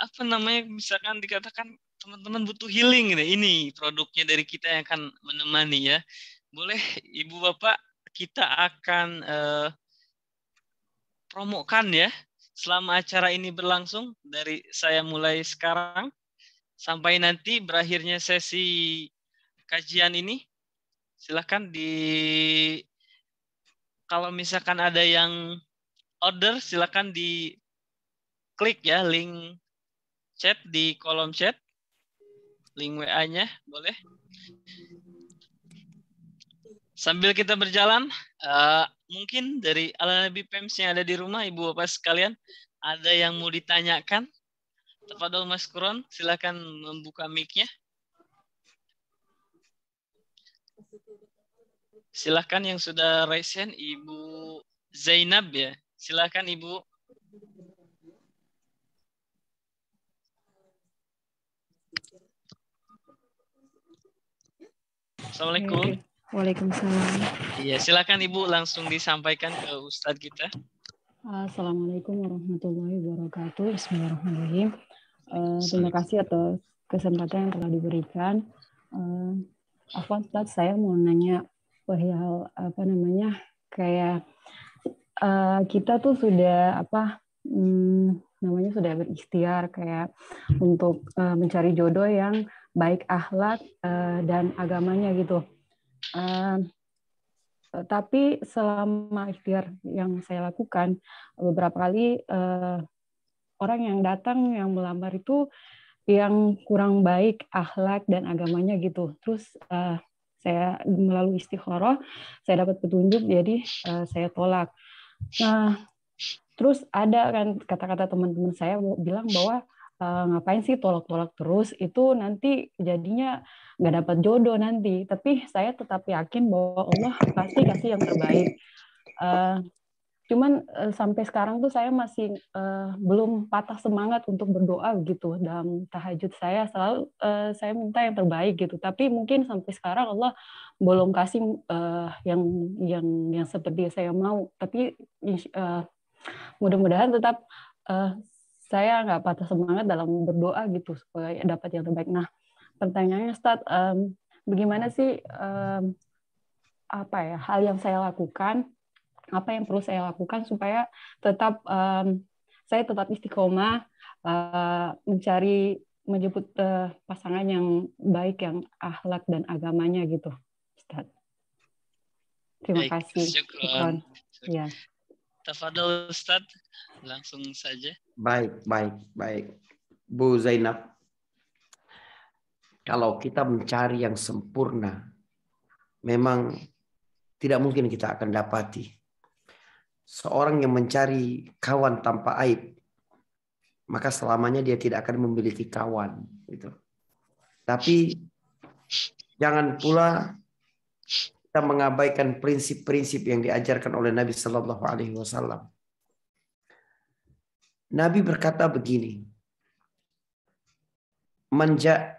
apa namanya misalkan dikatakan teman-teman butuh healing ini, Ini produknya dari kita yang akan menemani ya. Boleh Ibu Bapak kita akan uh, promokan ya selama acara ini berlangsung dari saya mulai sekarang sampai nanti berakhirnya sesi kajian ini silahkan di kalau misalkan ada yang order silahkan di klik ya link chat di kolom chat link WA-nya boleh sambil kita berjalan uh, mungkin dari ala Nabi Pems yang ada di rumah ibu bapak sekalian ada yang mau ditanyakan Tafadol Mas Kuron, silakan membuka mic-nya. Silakan yang sudah raise hand Ibu Zainab ya. Silakan Ibu. Assalamualaikum. Waalaikumsalam. Iya, silakan Ibu langsung disampaikan ke Ustadz kita. Assalamualaikum warahmatullahi wabarakatuh. Bismillahirrahmanirrahim. Eh, terima kasih atas kesempatan yang telah diberikan. Uh, eh, Afwan, saya mau nanya perihal apa namanya kayak uh, kita tuh sudah apa hmm, namanya sudah berikhtiar kayak untuk uh, mencari jodoh yang baik akhlak uh, dan agamanya gitu. Uh, tapi selama ikhtiar yang saya lakukan beberapa kali uh, orang yang datang yang melamar itu yang kurang baik akhlak dan agamanya gitu. Terus uh, saya melalui istikharah saya dapat petunjuk jadi uh, saya tolak. Nah, terus ada kan kata-kata teman-teman saya bilang bahwa uh, ngapain sih tolak-tolak terus itu nanti jadinya nggak dapat jodoh nanti. Tapi saya tetap yakin bahwa Allah pasti kasih yang terbaik. Uh, cuman uh, sampai sekarang tuh saya masih uh, belum patah semangat untuk berdoa gitu dalam tahajud saya selalu uh, saya minta yang terbaik gitu tapi mungkin sampai sekarang Allah belum kasih uh, yang yang yang seperti saya mau tapi uh, mudah-mudahan tetap uh, saya nggak patah semangat dalam berdoa gitu supaya dapat yang terbaik nah pertanyaannya start um, bagaimana sih um, apa ya hal yang saya lakukan apa yang perlu saya lakukan supaya tetap um, saya tetap istiqomah uh, mencari menjemput uh, pasangan yang baik yang akhlak dan agamanya gitu Ustaz. Terima baik, kasih. syukur. Ya. Tafadol, Ustaz, langsung saja. Baik, baik, baik. Bu Zainab, kalau kita mencari yang sempurna, memang tidak mungkin kita akan dapati seorang yang mencari kawan tanpa aib, maka selamanya dia tidak akan memiliki kawan. Gitu. Tapi jangan pula kita mengabaikan prinsip-prinsip yang diajarkan oleh Nabi Shallallahu Alaihi Wasallam. Nabi berkata begini, manja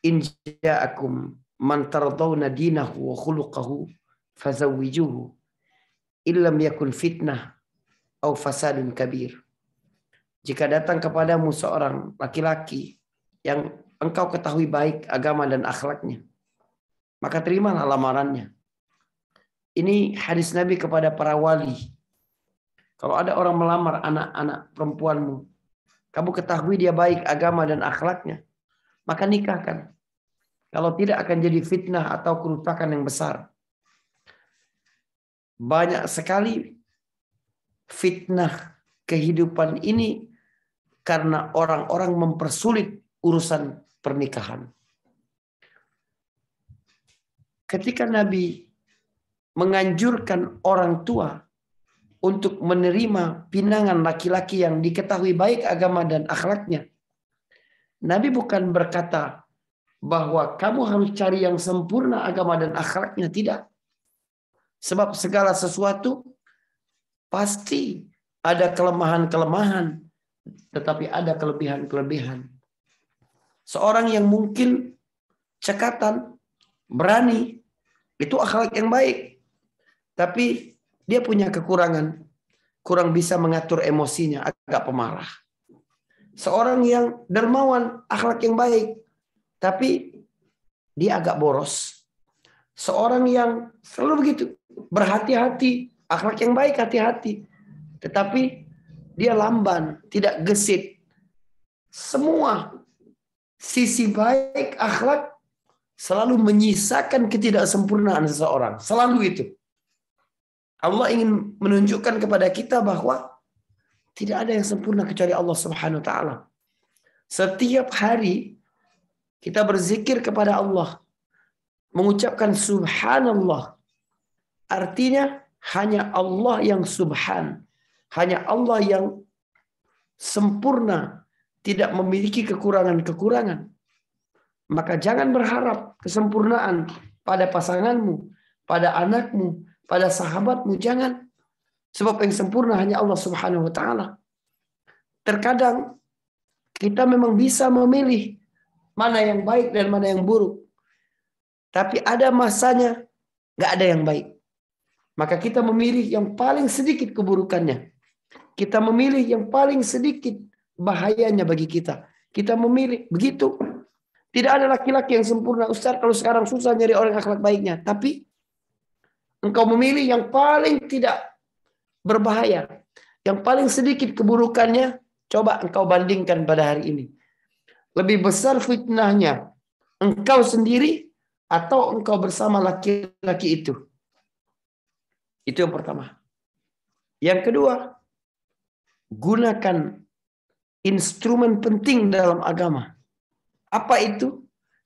injaakum man tardawna dinahu wa khuluqahu fazawijuhu illam yakun fitnah au fasadun kabir. Jika datang kepadamu seorang laki-laki yang engkau ketahui baik agama dan akhlaknya, maka terimalah lamarannya. Ini hadis Nabi kepada para wali. Kalau ada orang melamar anak-anak perempuanmu, kamu ketahui dia baik agama dan akhlaknya, maka nikahkan. Kalau tidak akan jadi fitnah atau kerusakan yang besar banyak sekali fitnah kehidupan ini karena orang-orang mempersulit urusan pernikahan. Ketika Nabi menganjurkan orang tua untuk menerima pinangan laki-laki yang diketahui baik agama dan akhlaknya. Nabi bukan berkata bahwa kamu harus cari yang sempurna agama dan akhlaknya, tidak. Sebab segala sesuatu pasti ada kelemahan-kelemahan, tetapi ada kelebihan-kelebihan. Seorang yang mungkin cekatan, berani, itu akhlak yang baik. Tapi dia punya kekurangan, kurang bisa mengatur emosinya, agak pemarah. Seorang yang dermawan, akhlak yang baik, tapi dia agak boros. Seorang yang selalu begitu, berhati-hati, akhlak yang baik hati-hati. Tetapi dia lamban, tidak gesit. Semua sisi baik akhlak selalu menyisakan ketidaksempurnaan seseorang. Selalu itu. Allah ingin menunjukkan kepada kita bahwa tidak ada yang sempurna kecuali Allah Subhanahu wa taala. Setiap hari kita berzikir kepada Allah, mengucapkan subhanallah, Artinya hanya Allah yang subhan, hanya Allah yang sempurna, tidak memiliki kekurangan-kekurangan. Maka jangan berharap kesempurnaan pada pasanganmu, pada anakmu, pada sahabatmu, jangan. Sebab yang sempurna hanya Allah Subhanahu wa taala. Terkadang kita memang bisa memilih mana yang baik dan mana yang buruk. Tapi ada masanya nggak ada yang baik. Maka kita memilih yang paling sedikit keburukannya. Kita memilih yang paling sedikit bahayanya bagi kita. Kita memilih begitu. Tidak ada laki-laki yang sempurna. Ustaz kalau sekarang susah nyari orang akhlak baiknya. Tapi engkau memilih yang paling tidak berbahaya. Yang paling sedikit keburukannya. Coba engkau bandingkan pada hari ini. Lebih besar fitnahnya. Engkau sendiri atau engkau bersama laki-laki itu. Itu yang pertama. Yang kedua, gunakan instrumen penting dalam agama. Apa itu?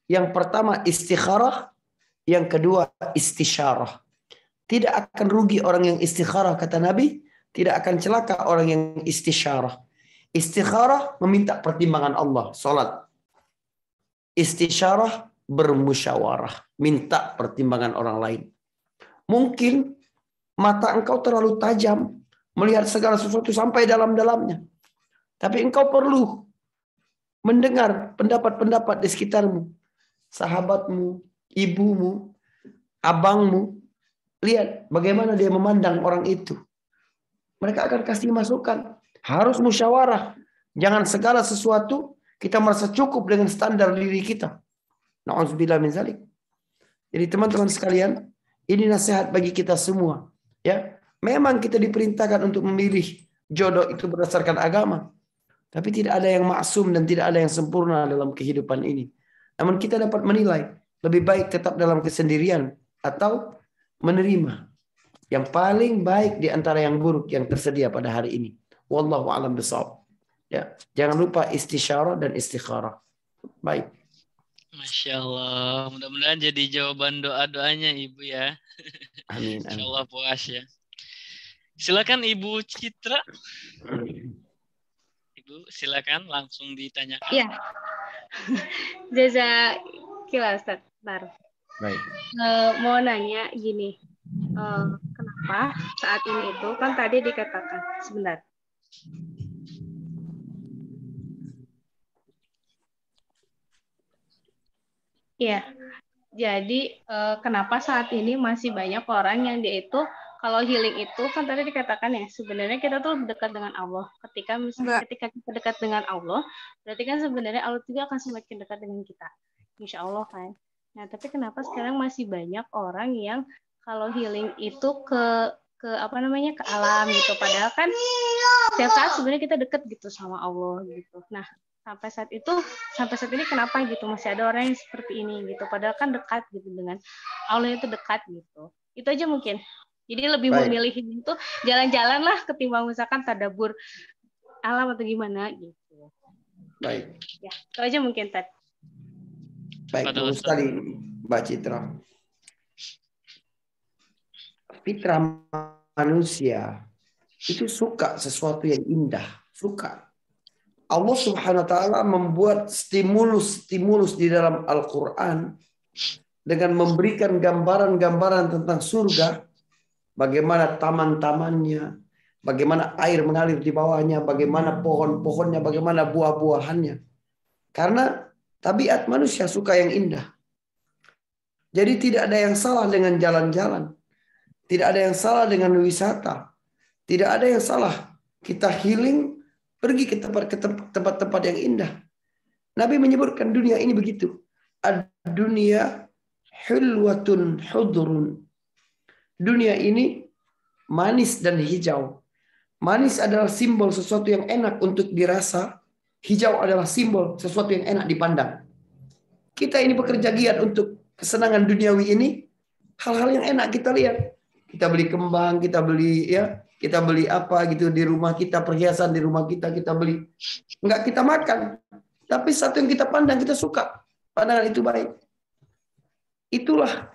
Yang pertama istikharah, yang kedua istisyarah. Tidak akan rugi orang yang istikharah kata Nabi, tidak akan celaka orang yang istisyarah. Istikharah meminta pertimbangan Allah, sholat. Istisyarah bermusyawarah, minta pertimbangan orang lain. Mungkin Mata engkau terlalu tajam melihat segala sesuatu sampai dalam-dalamnya. Tapi engkau perlu mendengar pendapat-pendapat di sekitarmu, sahabatmu, ibumu, abangmu. Lihat bagaimana dia memandang orang itu. Mereka akan kasih masukan. Harus musyawarah. Jangan segala sesuatu kita merasa cukup dengan standar diri kita. Nauzubillah min zalik. Jadi teman-teman sekalian, ini nasihat bagi kita semua. Ya, memang kita diperintahkan untuk memilih jodoh itu berdasarkan agama. Tapi tidak ada yang maksum dan tidak ada yang sempurna dalam kehidupan ini. Namun kita dapat menilai lebih baik tetap dalam kesendirian atau menerima yang paling baik di antara yang buruk yang tersedia pada hari ini. Wallahu alam besok. Ya, jangan lupa istisyarah dan istikharah. Baik. Masya Allah, mudah-mudahan jadi jawaban doa-doanya Ibu ya. (laughs) Amin. Insya Allah puas ya. Silakan Ibu Citra. Ibu silakan langsung ditanyakan. Iya. (laughs) Jaza Ustaz. Baru. Baik. Uh, mau nanya gini. Uh, kenapa saat ini itu kan tadi dikatakan sebentar. Iya. Jadi uh, kenapa saat ini masih banyak orang yang dia itu kalau healing itu kan tadi dikatakan ya sebenarnya kita tuh dekat dengan Allah. Ketika misalnya Mbak. ketika kita dekat dengan Allah, berarti kan sebenarnya Allah juga akan semakin dekat dengan kita. Insya Allah kan. Nah tapi kenapa sekarang masih banyak orang yang kalau healing itu ke ke apa namanya ke alam gitu. Padahal kan setiap saat sebenarnya kita dekat gitu sama Allah gitu. Nah sampai saat itu sampai saat ini kenapa gitu masih ada orang yang seperti ini gitu padahal kan dekat gitu dengan Allah itu dekat gitu itu aja mungkin jadi lebih Baik. memilih itu jalan-jalan lah ketimbang misalkan tadabur alam atau gimana gitu Baik. Ya, itu aja mungkin Ted. Baik, terus sekali Mbak Citra. Fitrah manusia itu suka sesuatu yang indah, suka Allah Subhanahu wa taala membuat stimulus-stimulus di dalam Al-Qur'an dengan memberikan gambaran-gambaran tentang surga, bagaimana taman-tamannya, bagaimana air mengalir di bawahnya, bagaimana pohon-pohonnya, bagaimana buah-buahannya. Karena tabiat manusia suka yang indah. Jadi tidak ada yang salah dengan jalan-jalan. Tidak ada yang salah dengan wisata. Tidak ada yang salah kita healing Pergi ke tempat-tempat yang indah. Nabi menyebutkan dunia ini begitu. dunia hulwatun hudurun. Dunia ini manis dan hijau. Manis adalah simbol sesuatu yang enak untuk dirasa. Hijau adalah simbol sesuatu yang enak dipandang. Kita ini bekerja giat untuk kesenangan duniawi ini. Hal-hal yang enak kita lihat. Kita beli kembang, kita beli ya kita beli apa gitu di rumah kita perhiasan di rumah kita kita beli nggak kita makan tapi satu yang kita pandang kita suka pandangan itu baik itulah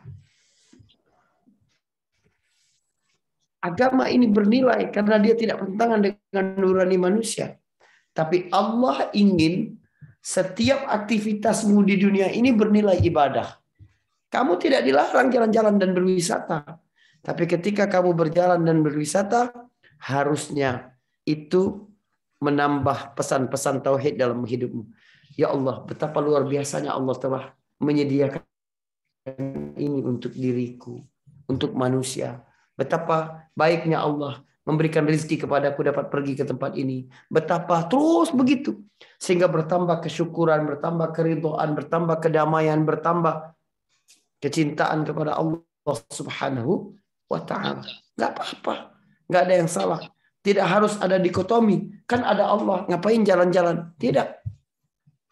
agama ini bernilai karena dia tidak bertentangan dengan nurani manusia tapi Allah ingin setiap aktivitasmu di dunia ini bernilai ibadah kamu tidak dilarang jalan-jalan dan berwisata tapi ketika kamu berjalan dan berwisata, harusnya itu menambah pesan-pesan tauhid dalam hidupmu. Ya Allah, betapa luar biasanya Allah telah menyediakan ini untuk diriku, untuk manusia. Betapa baiknya Allah memberikan rezeki kepadaku dapat pergi ke tempat ini. Betapa terus begitu. Sehingga bertambah kesyukuran, bertambah keridoan, bertambah kedamaian, bertambah kecintaan kepada Allah subhanahu wa ta'ala. Enggak apa-apa. Enggak ada yang salah. Tidak harus ada dikotomi. Kan ada Allah. Ngapain jalan-jalan? Tidak.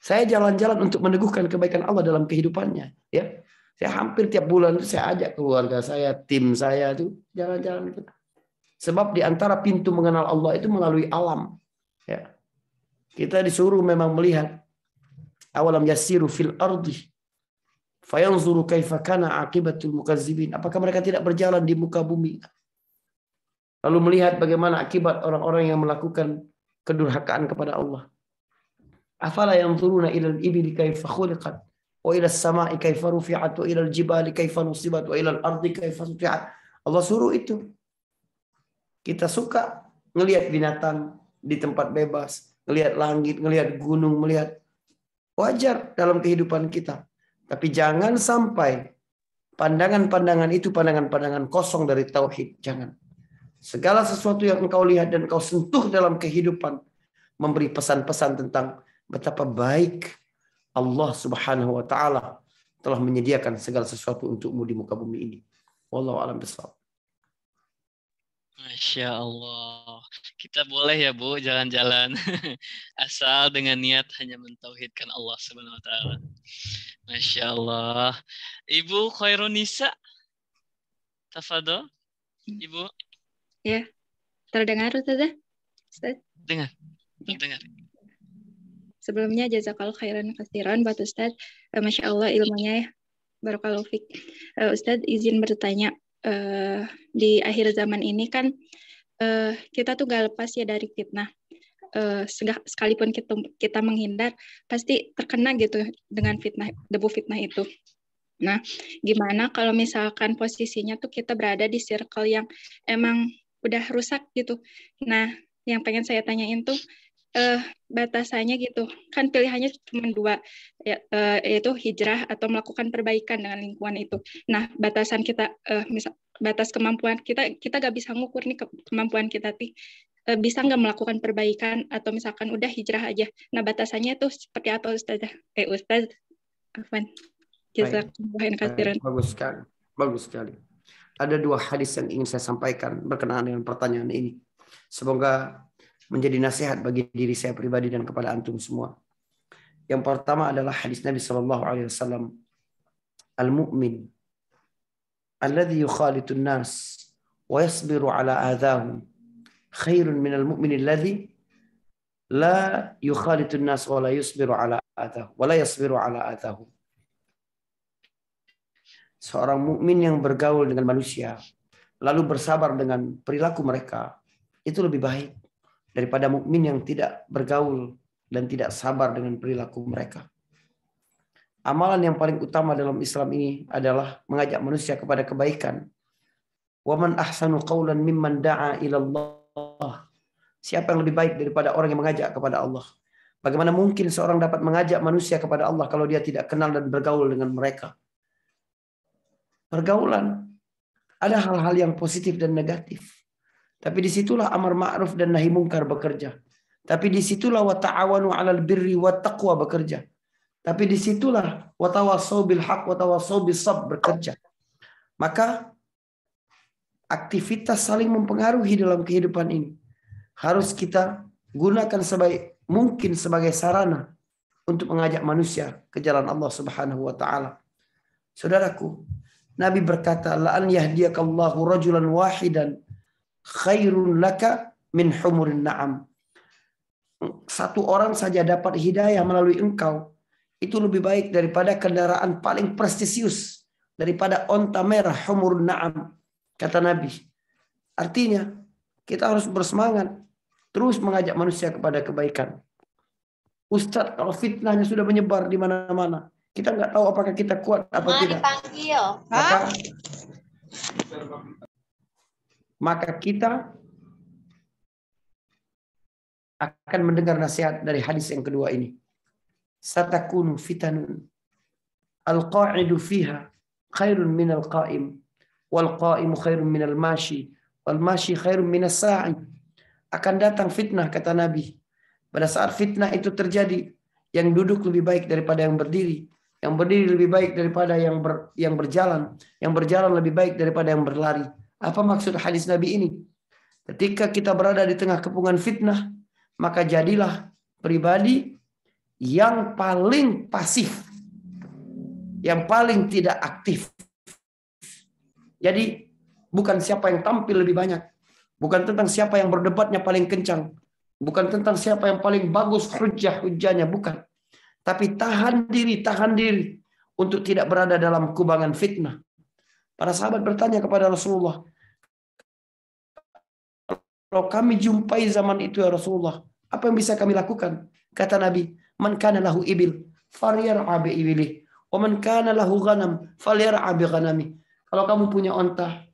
Saya jalan-jalan untuk meneguhkan kebaikan Allah dalam kehidupannya. Ya, Saya hampir tiap bulan saya ajak keluarga saya, tim saya itu jalan-jalan. Sebab di antara pintu mengenal Allah itu melalui alam. Ya. Kita disuruh memang melihat awalam yasiru fil ardi fayanzuru kaifa kana akibatul mukazzibin. Apakah mereka tidak berjalan di muka bumi? Lalu melihat bagaimana akibat orang-orang yang melakukan kedurhakaan kepada Allah. Afala yanzuruna ilal ibli kaifa khuliqat wa as sama'i kaifa rufi'at wa ilal jibali kaifa nusibat wa ilal ardi kaifa suti'at. Allah suruh itu. Kita suka ngelihat binatang di tempat bebas, ngelihat langit, ngelihat gunung, melihat wajar dalam kehidupan kita. Tapi jangan sampai pandangan-pandangan itu pandangan-pandangan kosong dari tauhid. Jangan. Segala sesuatu yang engkau lihat dan engkau sentuh dalam kehidupan memberi pesan-pesan tentang betapa baik Allah Subhanahu wa taala telah menyediakan segala sesuatu untukmu di muka bumi ini. Wallahu alam bisawab. Masya Allah. Kita boleh ya Bu jalan-jalan (laughs) asal dengan niat hanya mentauhidkan Allah Subhanahu wa taala. Masya Allah. Ibu Khairunisa, tafadol. Hmm. Ibu. Ya, terdengar Ustazah? Ustaz? Dengar, ya. terdengar. Ya. Sebelumnya jazakal khairan khasiran, buat Ustaz. Eh, Masya Allah ilmunya ya. Barakallahu fiqh. Eh, Ustaz izin bertanya. Eh, di akhir zaman ini kan kita tuh gak lepas ya dari fitnah uh, sekalipun kita kita menghindar pasti terkena gitu dengan fitnah debu fitnah itu. Nah, gimana kalau misalkan posisinya tuh kita berada di circle yang emang udah rusak gitu. Nah, yang pengen saya tanyain tuh uh, batasannya gitu. Kan pilihannya cuma dua, ya, uh, yaitu hijrah atau melakukan perbaikan dengan lingkungan itu. Nah, batasan kita, uh, misal, batas kemampuan kita, kita gak bisa ngukur nih ke, kemampuan kita. Tih. E, bisa nggak melakukan perbaikan atau misalkan udah hijrah aja. Nah batasannya tuh seperti apa Ustazah? Eh Ustaz, Afan. Bagus sekali. Bagus sekali. Ada dua hadis yang ingin saya sampaikan berkenaan dengan pertanyaan ini. Semoga menjadi nasihat bagi diri saya pribadi dan kepada antum semua. Yang pertama adalah hadis Nabi Shallallahu Alaihi Wasallam, al-mu'min, alladhi yukhalitun nas, wa yasbiru ala adhahum, khairun minal mu'min alladhi la an nas wa la yusbiru ala atahu wa la yasbiru ala atahu. Seorang mukmin yang bergaul dengan manusia lalu bersabar dengan perilaku mereka itu lebih baik daripada mukmin yang tidak bergaul dan tidak sabar dengan perilaku mereka. Amalan yang paling utama dalam Islam ini adalah mengajak manusia kepada kebaikan. Waman ahsanu qawlan mimman da'a ila Allah Siapa yang lebih baik daripada orang yang mengajak kepada Allah? Bagaimana mungkin seorang dapat mengajak manusia kepada Allah kalau dia tidak kenal dan bergaul dengan mereka? Pergaulan ada hal-hal yang positif dan negatif. Tapi disitulah amar ma'ruf dan nahi mungkar bekerja. Tapi disitulah wa ta'awanu 'alal birri wa taqwa bekerja. Tapi disitulah wa tawasau bil haq wa tawasau bis bekerja. Maka aktivitas saling mempengaruhi dalam kehidupan ini. Harus kita gunakan sebaik mungkin sebagai sarana untuk mengajak manusia ke jalan Allah Subhanahu wa taala. Saudaraku, Nabi berkata, "La an yahdiyakallahu rajulan wahidan khairun laka min humurin na'am." Satu orang saja dapat hidayah melalui engkau, itu lebih baik daripada kendaraan paling prestisius, daripada onta merah humurun na'am, Kata Nabi. Artinya, kita harus bersemangat. Terus mengajak manusia kepada kebaikan. Ustadz, kalau fitnahnya sudah menyebar di mana-mana, kita nggak tahu apakah kita kuat atau Mari tidak. Maka, maka kita akan mendengar nasihat dari hadis yang kedua ini. Satakunu fitanun. Al-qa'idu fiha khairun minal qa'im wal qa'imu khairum minal mashi wal mashi khairum minas sa'i akan datang fitnah kata Nabi pada saat fitnah itu terjadi yang duduk lebih baik daripada yang berdiri yang berdiri lebih baik daripada yang ber, yang berjalan yang berjalan lebih baik daripada yang berlari apa maksud hadis Nabi ini ketika kita berada di tengah kepungan fitnah maka jadilah pribadi yang paling pasif yang paling tidak aktif jadi bukan siapa yang tampil lebih banyak, bukan tentang siapa yang berdebatnya paling kencang, bukan tentang siapa yang paling bagus hujah hujahnya, bukan. Tapi tahan diri, tahan diri untuk tidak berada dalam kubangan fitnah. Para sahabat bertanya kepada Rasulullah, kalau kami jumpai zaman itu ya Rasulullah, apa yang bisa kami lakukan? Kata Nabi, man kana lahu ibil, falyar'a bi ibilih. Wa man kana lahu ghanam, falyar'a bi kalau kamu punya onta,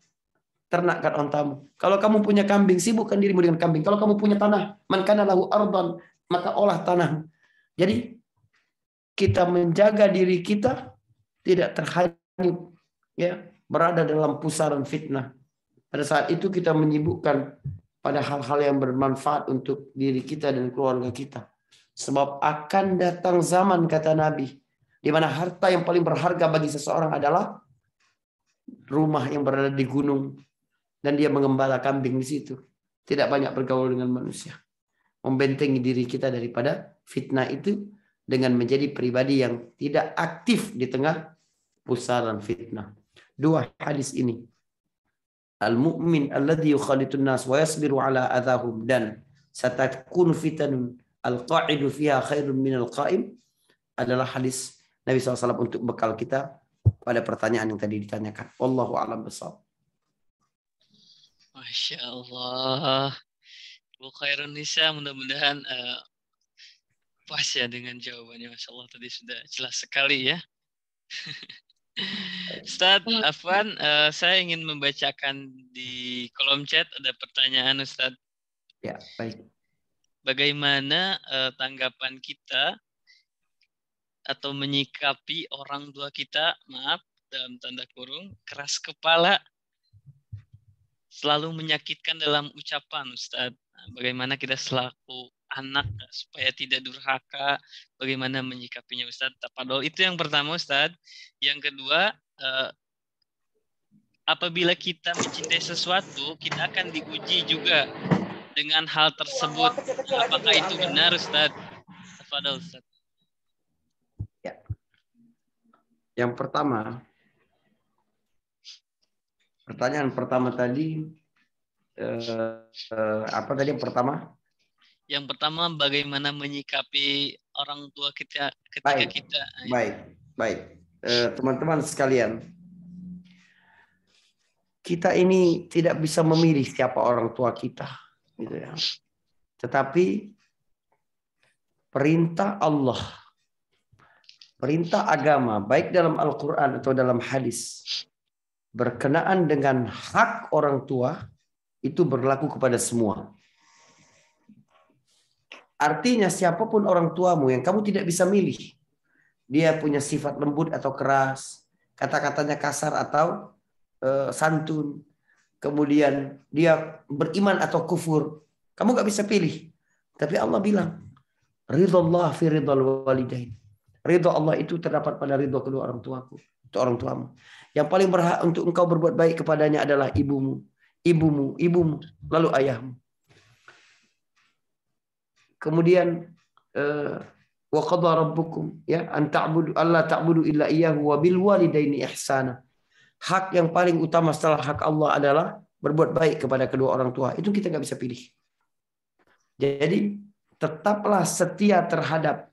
ternakkan ontamu. Kalau kamu punya kambing, sibukkan dirimu dengan kambing. Kalau kamu punya tanah, mankana lahu ardan, maka olah tanah. Jadi kita menjaga diri kita tidak terhanyut ya berada dalam pusaran fitnah. Pada saat itu kita menyibukkan pada hal-hal yang bermanfaat untuk diri kita dan keluarga kita. Sebab akan datang zaman kata Nabi di mana harta yang paling berharga bagi seseorang adalah rumah yang berada di gunung dan dia mengembala kambing di situ. Tidak banyak bergaul dengan manusia. Membentengi diri kita daripada fitnah itu dengan menjadi pribadi yang tidak aktif di tengah pusaran fitnah. Dua hadis ini. Al-mu'min alladhi yukhalitun nas wa yasbiru ala adahum dan satakun fitanun al-qa'idu fiha khairun minal qa'im adalah hadis Nabi SAW untuk bekal kita pada pertanyaan yang tadi ditanyakan. Wallahu a'lam besar. Masya Allah. Bu Khairun Nisa mudah-mudahan uh, eh, pas ya dengan jawabannya. Masya Allah tadi sudah jelas sekali ya. Ustaz Afwan, uh, saya ingin membacakan di kolom chat ada pertanyaan Ustaz. Ya, baik. Bagaimana uh, tanggapan kita atau menyikapi orang tua kita, maaf, dalam tanda kurung, keras kepala, selalu menyakitkan dalam ucapan, Ustadz. Nah, bagaimana kita selaku anak supaya tidak durhaka, bagaimana menyikapinya, Ustadz. Tapadol itu yang pertama, Ustadz. Yang kedua, eh, apabila kita mencintai sesuatu, kita akan diuji juga dengan hal tersebut. Apakah itu benar, Ustadz? Tafadol, Ustadz. Yang pertama, pertanyaan pertama tadi eh, eh, apa tadi yang pertama? Yang pertama bagaimana menyikapi orang tua kita ketika baik, kita eh, baik baik eh, teman-teman eh, sekalian kita ini tidak bisa memilih siapa orang tua kita gitu ya tetapi perintah Allah perintah agama baik dalam Al-Qur'an atau dalam hadis berkenaan dengan hak orang tua itu berlaku kepada semua. Artinya siapapun orang tuamu yang kamu tidak bisa milih, dia punya sifat lembut atau keras, kata-katanya kasar atau eh, santun, kemudian dia beriman atau kufur, kamu nggak bisa pilih. Tapi Allah bilang, ridho Allah fi ridho walidain Ridho Allah itu terdapat pada ridho kedua orang tuaku, itu orang tuamu. Yang paling berhak untuk engkau berbuat baik kepadanya adalah ibumu, ibumu, ibumu, lalu ayahmu. Kemudian eh, wa qadha rabbukum ya an ta'budu Allah ta'budu illa iyyahu wa bil walidaini ihsana. Hak yang paling utama setelah hak Allah adalah berbuat baik kepada kedua orang tua. Itu kita nggak bisa pilih. Jadi tetaplah setia terhadap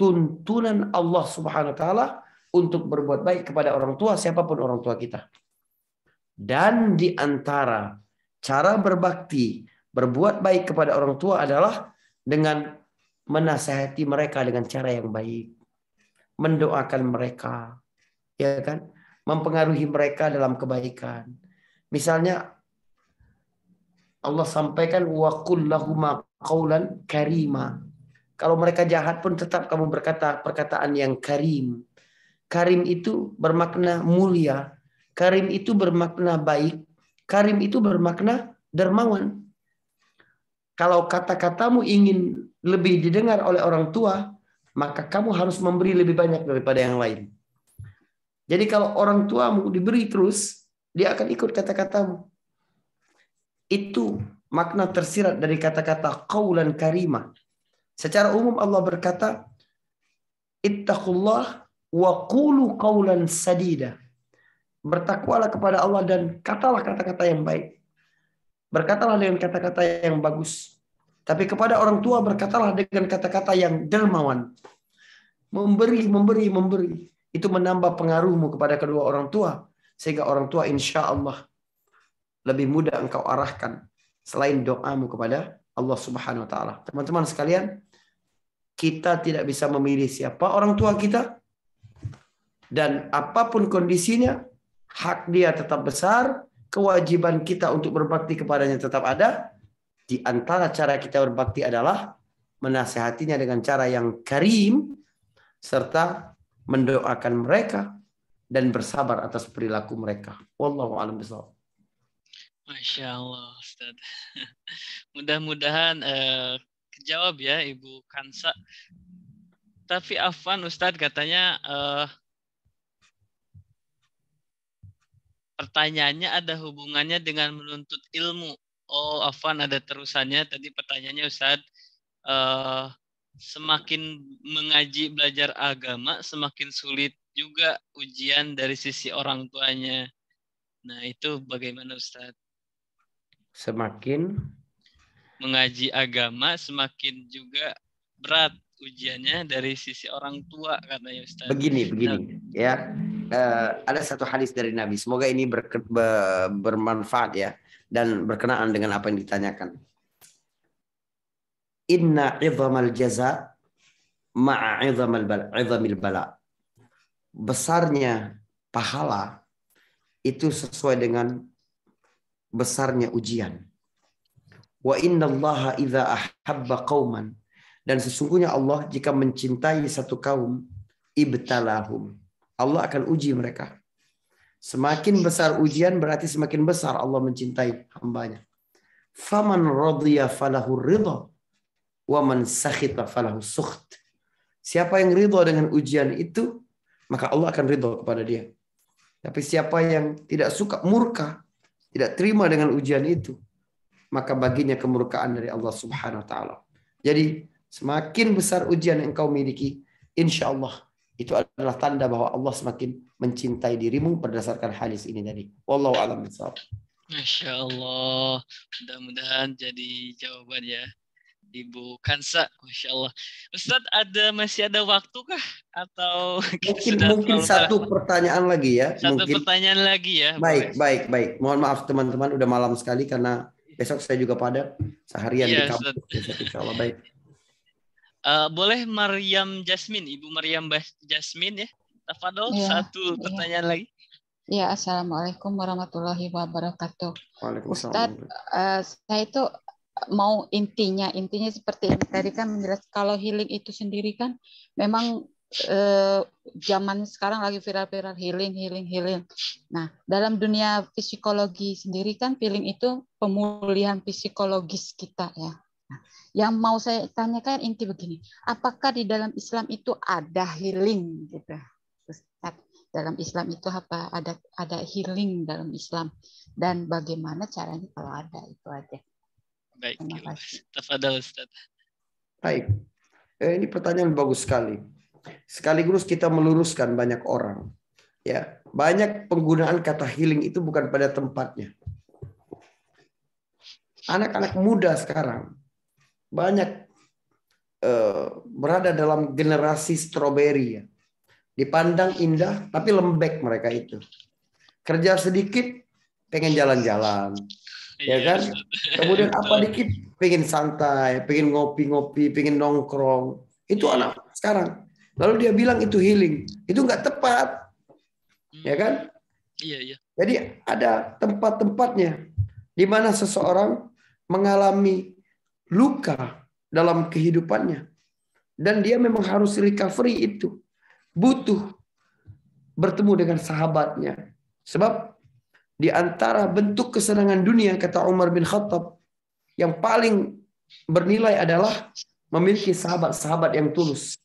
tuntunan Allah Subhanahu wa taala untuk berbuat baik kepada orang tua siapapun orang tua kita. Dan di antara cara berbakti, berbuat baik kepada orang tua adalah dengan menasehati mereka dengan cara yang baik, mendoakan mereka, ya kan? Mempengaruhi mereka dalam kebaikan. Misalnya Allah sampaikan wa qul karima kalau mereka jahat pun tetap kamu berkata perkataan yang karim. Karim itu bermakna mulia. Karim itu bermakna baik. Karim itu bermakna dermawan. Kalau kata-katamu ingin lebih didengar oleh orang tua, maka kamu harus memberi lebih banyak daripada yang lain. Jadi kalau orang tuamu diberi terus, dia akan ikut kata-katamu. Itu makna tersirat dari kata-kata kaulan karimah. Secara umum Allah berkata, Ittaqullah wa qulu qawlan sadida. Bertakwalah kepada Allah dan katalah kata-kata yang baik. Berkatalah dengan kata-kata yang bagus. Tapi kepada orang tua berkatalah dengan kata-kata yang dermawan. Memberi, memberi, memberi. Itu menambah pengaruhmu kepada kedua orang tua. Sehingga orang tua insya Allah lebih mudah engkau arahkan. Selain doamu kepada Allah subhanahu wa ta'ala. Teman-teman sekalian, kita tidak bisa memilih siapa orang tua kita. Dan apapun kondisinya, hak dia tetap besar, kewajiban kita untuk berbakti kepadanya tetap ada. Di antara cara kita berbakti adalah menasehatinya dengan cara yang karim, serta mendoakan mereka dan bersabar atas perilaku mereka. Wallahu a'lam bishawab. Masya Allah, (laughs) Mudah-mudahan uh, jawab ya Ibu Kansa. Tapi Afwan Ustadz katanya uh, pertanyaannya ada hubungannya dengan menuntut ilmu. Oh Afwan ada terusannya. Tadi pertanyaannya Ustadz uh, semakin mengaji belajar agama semakin sulit juga ujian dari sisi orang tuanya. Nah, itu bagaimana Ustadz? Semakin mengaji agama semakin juga berat ujiannya dari sisi orang tua katanya Ustaz. Begini, begini nah. ya. Uh, ada satu hadis dari Nabi. Semoga ini ber, be, bermanfaat ya dan berkenaan dengan apa yang ditanyakan. Inna idhamal jaza ma'a bal. bala, idhamil bala. Besarnya pahala itu sesuai dengan besarnya ujian. Wa allaha idza ahabba qauman dan sesungguhnya Allah jika mencintai satu kaum ibtalahum. Allah akan uji mereka. Semakin besar ujian berarti semakin besar Allah mencintai hambanya. Faman radhiya falahu ridha wa man sakhita falahu sukht. Siapa yang ridho dengan ujian itu, maka Allah akan ridho kepada dia. Tapi siapa yang tidak suka murka, tidak terima dengan ujian itu, maka baginya kemurkaan dari Allah Subhanahu wa taala. Jadi semakin besar ujian yang engkau miliki, insya Allah itu adalah tanda bahwa Allah semakin mencintai dirimu berdasarkan hadis ini tadi. Wallahu a'lam bishawab. Masya Allah, mudah-mudahan jadi jawaban ya. Ibu Kansa, Masya Allah. Ustadz, ada, masih ada waktu kah? Atau (laughs) mungkin, mungkin satu tak? pertanyaan lagi ya. Satu mungkin. pertanyaan lagi ya. Baik, baik, baik. Mohon maaf teman-teman, udah malam sekali karena Besok saya juga padat seharian yes, di iya, kampus. insya Allah baik. Uh, boleh Mariam Jasmine, Ibu Maryam Jasmine ya. Tafadol, ya, satu ya. pertanyaan lagi. Ya, Assalamualaikum warahmatullahi wabarakatuh. Waalaikumsalam. uh, saya itu mau intinya, intinya seperti ini. Tadi kan menjelaskan kalau healing itu sendiri kan memang eh, zaman sekarang lagi viral-viral healing, healing, healing. Nah, dalam dunia psikologi sendiri kan healing itu pemulihan psikologis kita ya. Nah, yang mau saya tanyakan inti begini, apakah di dalam Islam itu ada healing gitu? Ustaz, dalam Islam itu apa ada ada healing dalam Islam dan bagaimana caranya kalau ada itu aja. Baik, terima kasih. Ustaz. Baik. Eh, ini pertanyaan bagus sekali Sekaligus kita meluruskan banyak orang. Ya, banyak penggunaan kata healing itu bukan pada tempatnya. Anak-anak muda sekarang banyak eh, berada dalam generasi stroberi ya. Dipandang indah tapi lembek mereka itu. Kerja sedikit pengen jalan-jalan. Ya iya, kan? Kemudian apa dikit pengen santai, pengen ngopi-ngopi, pengen nongkrong. Itu iya. anak sekarang. Lalu dia bilang itu healing. Itu nggak tepat. Hmm. Ya kan? Iya, iya. Jadi ada tempat-tempatnya di mana seseorang mengalami luka dalam kehidupannya. Dan dia memang harus recovery itu. Butuh bertemu dengan sahabatnya. Sebab di antara bentuk kesenangan dunia, kata Umar bin Khattab, yang paling bernilai adalah memiliki sahabat-sahabat yang tulus.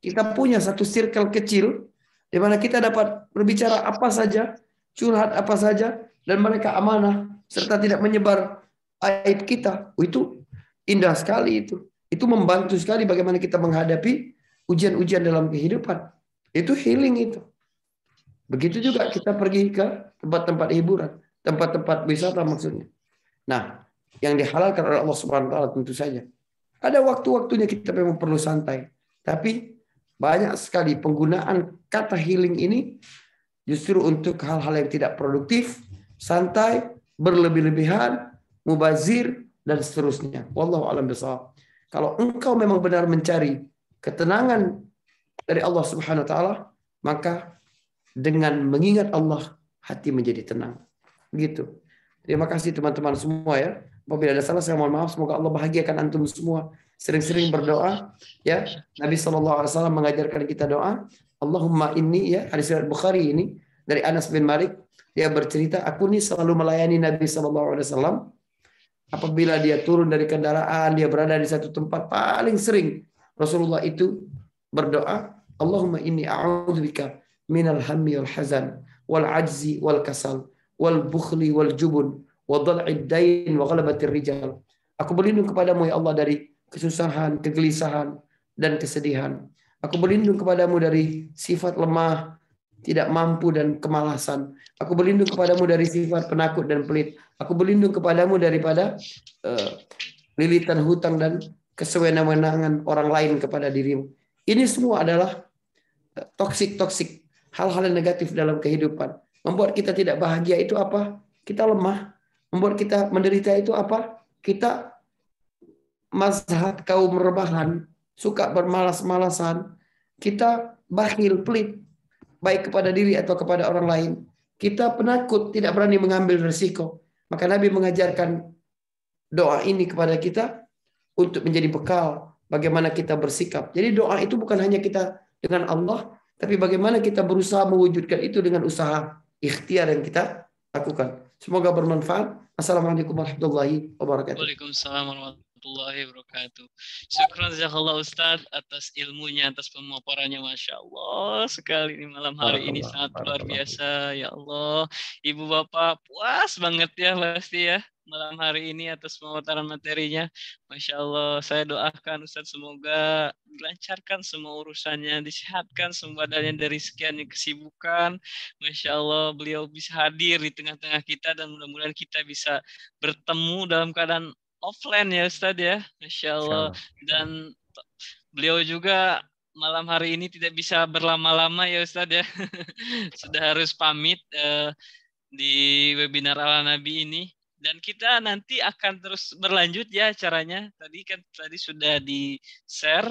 Kita punya satu circle kecil di mana kita dapat berbicara apa saja, curhat apa saja, dan mereka amanah serta tidak menyebar aib kita. Oh, itu indah sekali itu. Itu membantu sekali bagaimana kita menghadapi ujian-ujian dalam kehidupan. Itu healing itu. Begitu juga kita pergi ke tempat-tempat hiburan, tempat-tempat wisata maksudnya. Nah, yang dihalalkan oleh Allah Subhanahu wa taala tentu saja. Ada waktu-waktunya kita memang perlu santai. Tapi banyak sekali penggunaan kata healing ini justru untuk hal-hal yang tidak produktif, santai, berlebih-lebihan, mubazir, dan seterusnya. Wallahu alam besar. Kalau engkau memang benar mencari ketenangan dari Allah Subhanahu wa taala, maka dengan mengingat Allah hati menjadi tenang. Gitu. Terima kasih teman-teman semua ya. Apabila ada salah saya mohon maaf. Semoga Allah bahagiakan antum semua sering-sering berdoa ya Nabi Shallallahu Alaihi Wasallam mengajarkan kita doa Allahumma ini ya hadis riwayat Bukhari ini dari Anas bin Malik dia bercerita aku nih selalu melayani Nabi Shallallahu Alaihi Wasallam apabila dia turun dari kendaraan dia berada di satu tempat paling sering Rasulullah itu berdoa Allahumma ini a'udzubika minal hammi wal hazan wal ajzi wal kasal wal bukhli wal jubun wa dhal'id dain wa ghalabatir rijal aku berlindung kepadamu ya Allah dari kesusahan, kegelisahan, dan kesedihan. Aku berlindung kepadamu dari sifat lemah, tidak mampu dan kemalasan. Aku berlindung kepadamu dari sifat penakut dan pelit. Aku berlindung kepadamu daripada uh, lilitan hutang dan kesewenang-wenangan orang lain kepada dirimu. Ini semua adalah eh, toksik-toksik, hal-hal yang negatif dalam kehidupan. Membuat kita tidak bahagia itu apa? Kita lemah. Membuat kita menderita itu apa? Kita mazhab kaum rebahan, suka bermalas-malasan, kita bakhil, pelit, baik kepada diri atau kepada orang lain. Kita penakut, tidak berani mengambil resiko. Maka Nabi mengajarkan doa ini kepada kita untuk menjadi bekal bagaimana kita bersikap. Jadi doa itu bukan hanya kita dengan Allah, tapi bagaimana kita berusaha mewujudkan itu dengan usaha ikhtiar yang kita lakukan. Semoga bermanfaat. Assalamualaikum warahmatullahi wabarakatuh warahmatullahi wabarakatuh. Syukran jazakallah Ustaz atas ilmunya, atas pemaparannya. Masya Allah sekali ini malam hari ini sangat luar biasa. Ya Allah, Ibu Bapak puas banget ya pasti ya malam hari ini atas pemaparan materinya. Masya Allah, saya doakan Ustaz semoga dilancarkan semua urusannya, disehatkan semua badannya dari sekian yang kesibukan. Masya Allah, beliau bisa hadir di tengah-tengah kita dan mudah-mudahan kita bisa bertemu dalam keadaan offline ya Ustaz ya. Masya Allah. Dan beliau juga malam hari ini tidak bisa berlama-lama ya Ustaz ya. (laughs) Sudah harus pamit uh, di webinar ala Nabi ini. Dan kita nanti akan terus berlanjut ya caranya Tadi kan tadi sudah di-share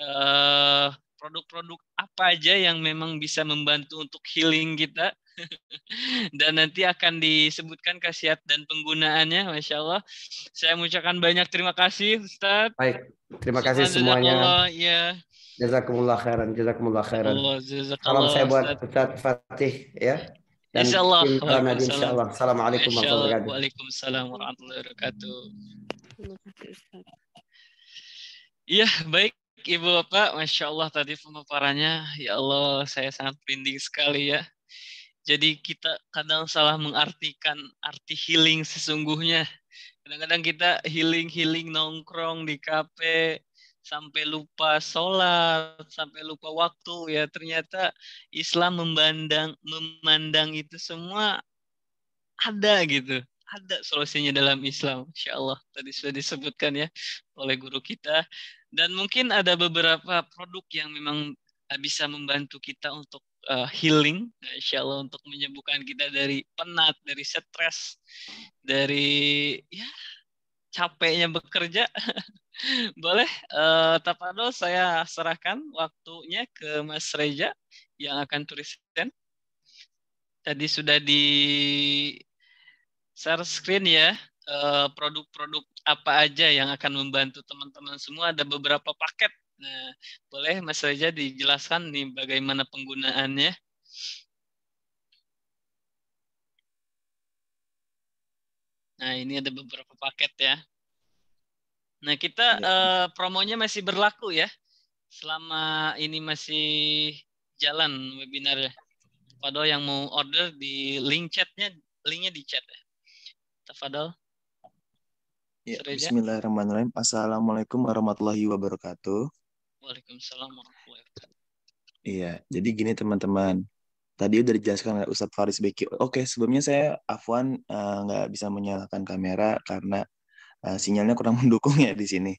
produk eh, produk-produk apa aja yang memang bisa membantu untuk healing kita (laughs) dan nanti akan disebutkan khasiat dan penggunaannya, masya Allah. Saya mengucapkan banyak terima kasih, Ustaz. Baik, terima kasih semuanya. ya. Jazakumullah khairan, jazakumullah khairan. Allah, Salam saya buat Ustaz Fatih, ya. Dan insya Allah. Insya Allah. Assalamualaikum warahmatullahi wabarakatuh. Waalaikumsalam warahmatullahi wabarakatuh. Iya, baik. Ibu Bapak, Masya Allah tadi pemaparannya, ya Allah saya sangat pinding sekali ya jadi kita kadang salah mengartikan arti healing sesungguhnya kadang-kadang kita healing healing nongkrong di kafe sampai lupa sholat sampai lupa waktu ya ternyata Islam memandang memandang itu semua ada gitu ada solusinya dalam Islam Insya Allah tadi sudah disebutkan ya oleh guru kita dan mungkin ada beberapa produk yang memang bisa membantu kita untuk uh, healing, ya, insya Allah untuk menyembuhkan kita dari penat, dari stres, dari ya capeknya bekerja. (laughs) Boleh, uh, Tapado saya serahkan waktunya ke Mas Reja yang akan dan Tadi sudah di share screen ya eh, produk -produk apa aja yang akan membantu teman-teman semua. Ada beberapa paket Nah, boleh Mas Reza dijelaskan nih bagaimana penggunaannya? Nah, ini ada beberapa paket ya. Nah, kita ya. Eh, promonya masih berlaku ya. Selama ini masih jalan webinar webinarnya. Padahal yang mau order di link chatnya, linknya di chat ya. Tafadol. Ya, Bismillahirrahmanirrahim. Assalamualaikum warahmatullahi wabarakatuh. Waalaikumsalam warahmatullahi wabarakatuh. Iya, jadi gini teman-teman. Tadi udah dijelaskan oleh Ustadz Faris Beki. Oke, sebelumnya saya Afwan eh, nggak uh, bisa menyalakan kamera karena uh, sinyalnya kurang (laughs) mendukung ya di sini.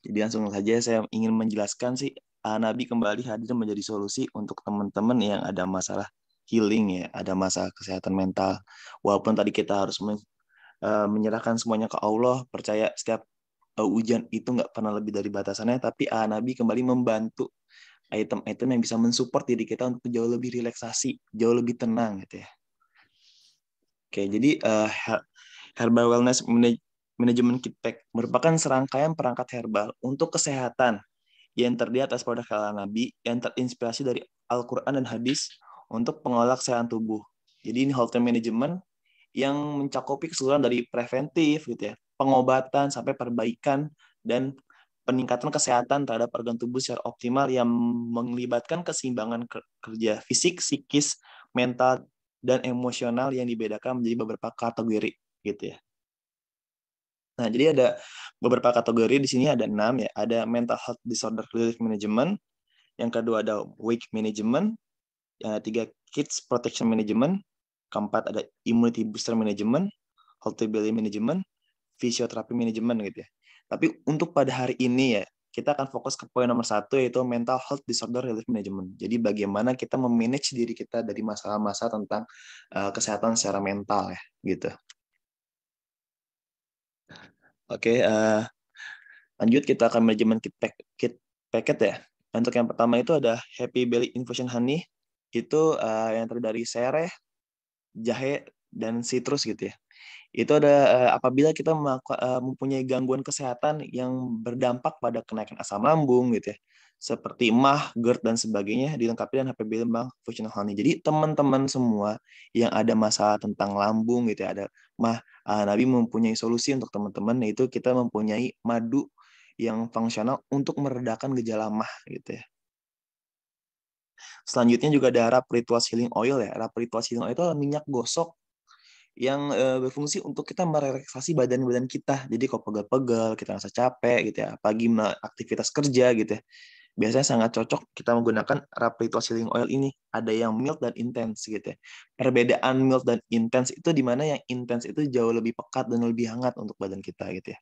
Jadi langsung saja saya ingin menjelaskan sih uh, Nabi kembali hadir menjadi solusi untuk teman-teman yang ada masalah healing ya, ada masalah kesehatan mental. Walaupun tadi kita harus men, uh, menyerahkan semuanya ke Allah, percaya setiap Eh, hujan itu nggak pernah lebih dari batasannya, tapi ah Nabi kembali membantu item-item yang bisa mensupport diri kita untuk jauh lebih relaksasi, jauh lebih tenang gitu ya. Oke, jadi uh, herbal wellness manajemen kitpack merupakan serangkaian perangkat herbal untuk kesehatan yang terdiri atas produk halal Nabi yang terinspirasi dari Al-Quran dan hadis untuk pengelola kesehatan tubuh. Jadi ini whole time management yang mencakupi keseluruhan dari preventif gitu ya, pengobatan sampai perbaikan dan peningkatan kesehatan terhadap organ tubuh secara optimal yang melibatkan keseimbangan kerja fisik, psikis, mental, dan emosional yang dibedakan menjadi beberapa kategori gitu ya. Nah, jadi ada beberapa kategori di sini ada enam ya. Ada mental health disorder relief management, yang kedua ada wake management, yang ketiga kids protection management, keempat ada immunity booster management, healthy belly management, fisioterapi manajemen gitu ya. Tapi untuk pada hari ini ya, kita akan fokus ke poin nomor satu yaitu mental health disorder relief management. Jadi bagaimana kita memanage diri kita dari masalah-masalah tentang uh, kesehatan secara mental ya, gitu. Oke, okay, uh, eh, lanjut kita akan manajemen kit, pack, kit packet ya. Untuk yang pertama itu ada Happy Belly Infusion Honey, itu uh, yang terdiri dari sereh, jahe, dan citrus gitu ya itu ada eh, apabila kita eh, mempunyai gangguan kesehatan yang berdampak pada kenaikan asam lambung gitu ya seperti MAH, GERD, dan sebagainya dilengkapi dengan HPB lembang functional honey. Jadi teman-teman semua yang ada masalah tentang lambung gitu ya, ada MAH, uh, Nabi mempunyai solusi untuk teman-teman yaitu kita mempunyai madu yang fungsional untuk meredakan gejala MAH gitu ya. Selanjutnya juga ada Rapid ritual Healing Oil ya. Rapid ritual Healing Oil itu minyak gosok yang e, berfungsi untuk kita merelaksasi badan-badan kita. Jadi kalau pegal-pegal, kita rasa capek gitu ya, pagi aktivitas kerja gitu ya. Biasanya sangat cocok kita menggunakan Rapritual Sealing Oil ini. Ada yang mild dan intense gitu ya. Perbedaan mild dan intense itu di mana yang intense itu jauh lebih pekat dan lebih hangat untuk badan kita gitu ya.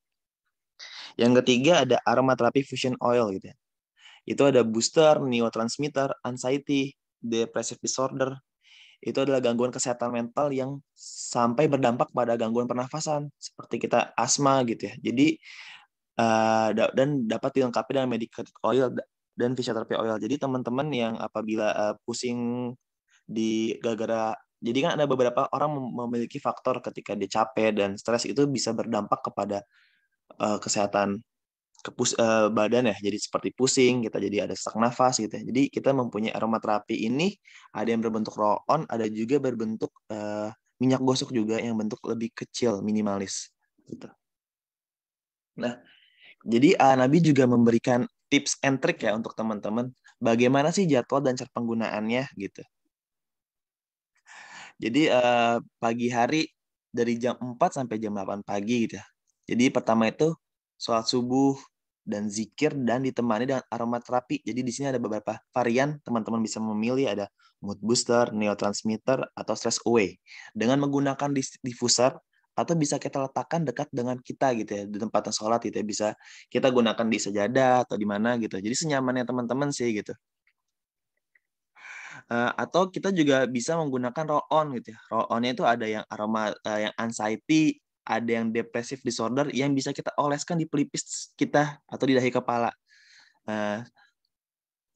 Yang ketiga ada aromaterapi fusion oil gitu ya. Itu ada booster, neurotransmitter, anxiety, depressive disorder, itu adalah gangguan kesehatan mental yang sampai berdampak pada gangguan pernafasan seperti kita asma gitu ya. Jadi uh, dan dapat dilengkapi dengan medicated oil dan fisioterapi oil. Jadi teman-teman yang apabila uh, pusing di gara-gara jadi kan ada beberapa orang memiliki faktor ketika dia capek dan stres itu bisa berdampak kepada uh, kesehatan kepus uh, eh, badan ya jadi seperti pusing kita gitu, jadi ada sesak nafas gitu ya jadi kita mempunyai aromaterapi ini ada yang berbentuk roll on ada juga berbentuk uh, minyak gosok juga yang bentuk lebih kecil minimalis gitu nah jadi uh, Nabi juga memberikan tips and trick ya untuk teman-teman bagaimana sih jadwal dan cara penggunaannya gitu jadi uh, pagi hari dari jam 4 sampai jam 8 pagi gitu ya jadi pertama itu sholat subuh, dan zikir dan ditemani dengan aromaterapi. Jadi di sini ada beberapa varian teman-teman bisa memilih ada mood booster, neurotransmitter atau stress away. Dengan menggunakan diffuser atau bisa kita letakkan dekat dengan kita gitu ya di tempat sholat gitu ya bisa kita gunakan di sejadah atau di mana gitu. Jadi senyamannya teman-teman sih gitu. Uh, atau kita juga bisa menggunakan roll on gitu ya. Roll onnya itu ada yang aroma uh, yang anxiety, ada yang depressive disorder yang bisa kita oleskan di pelipis kita atau di dahi kepala. Uh,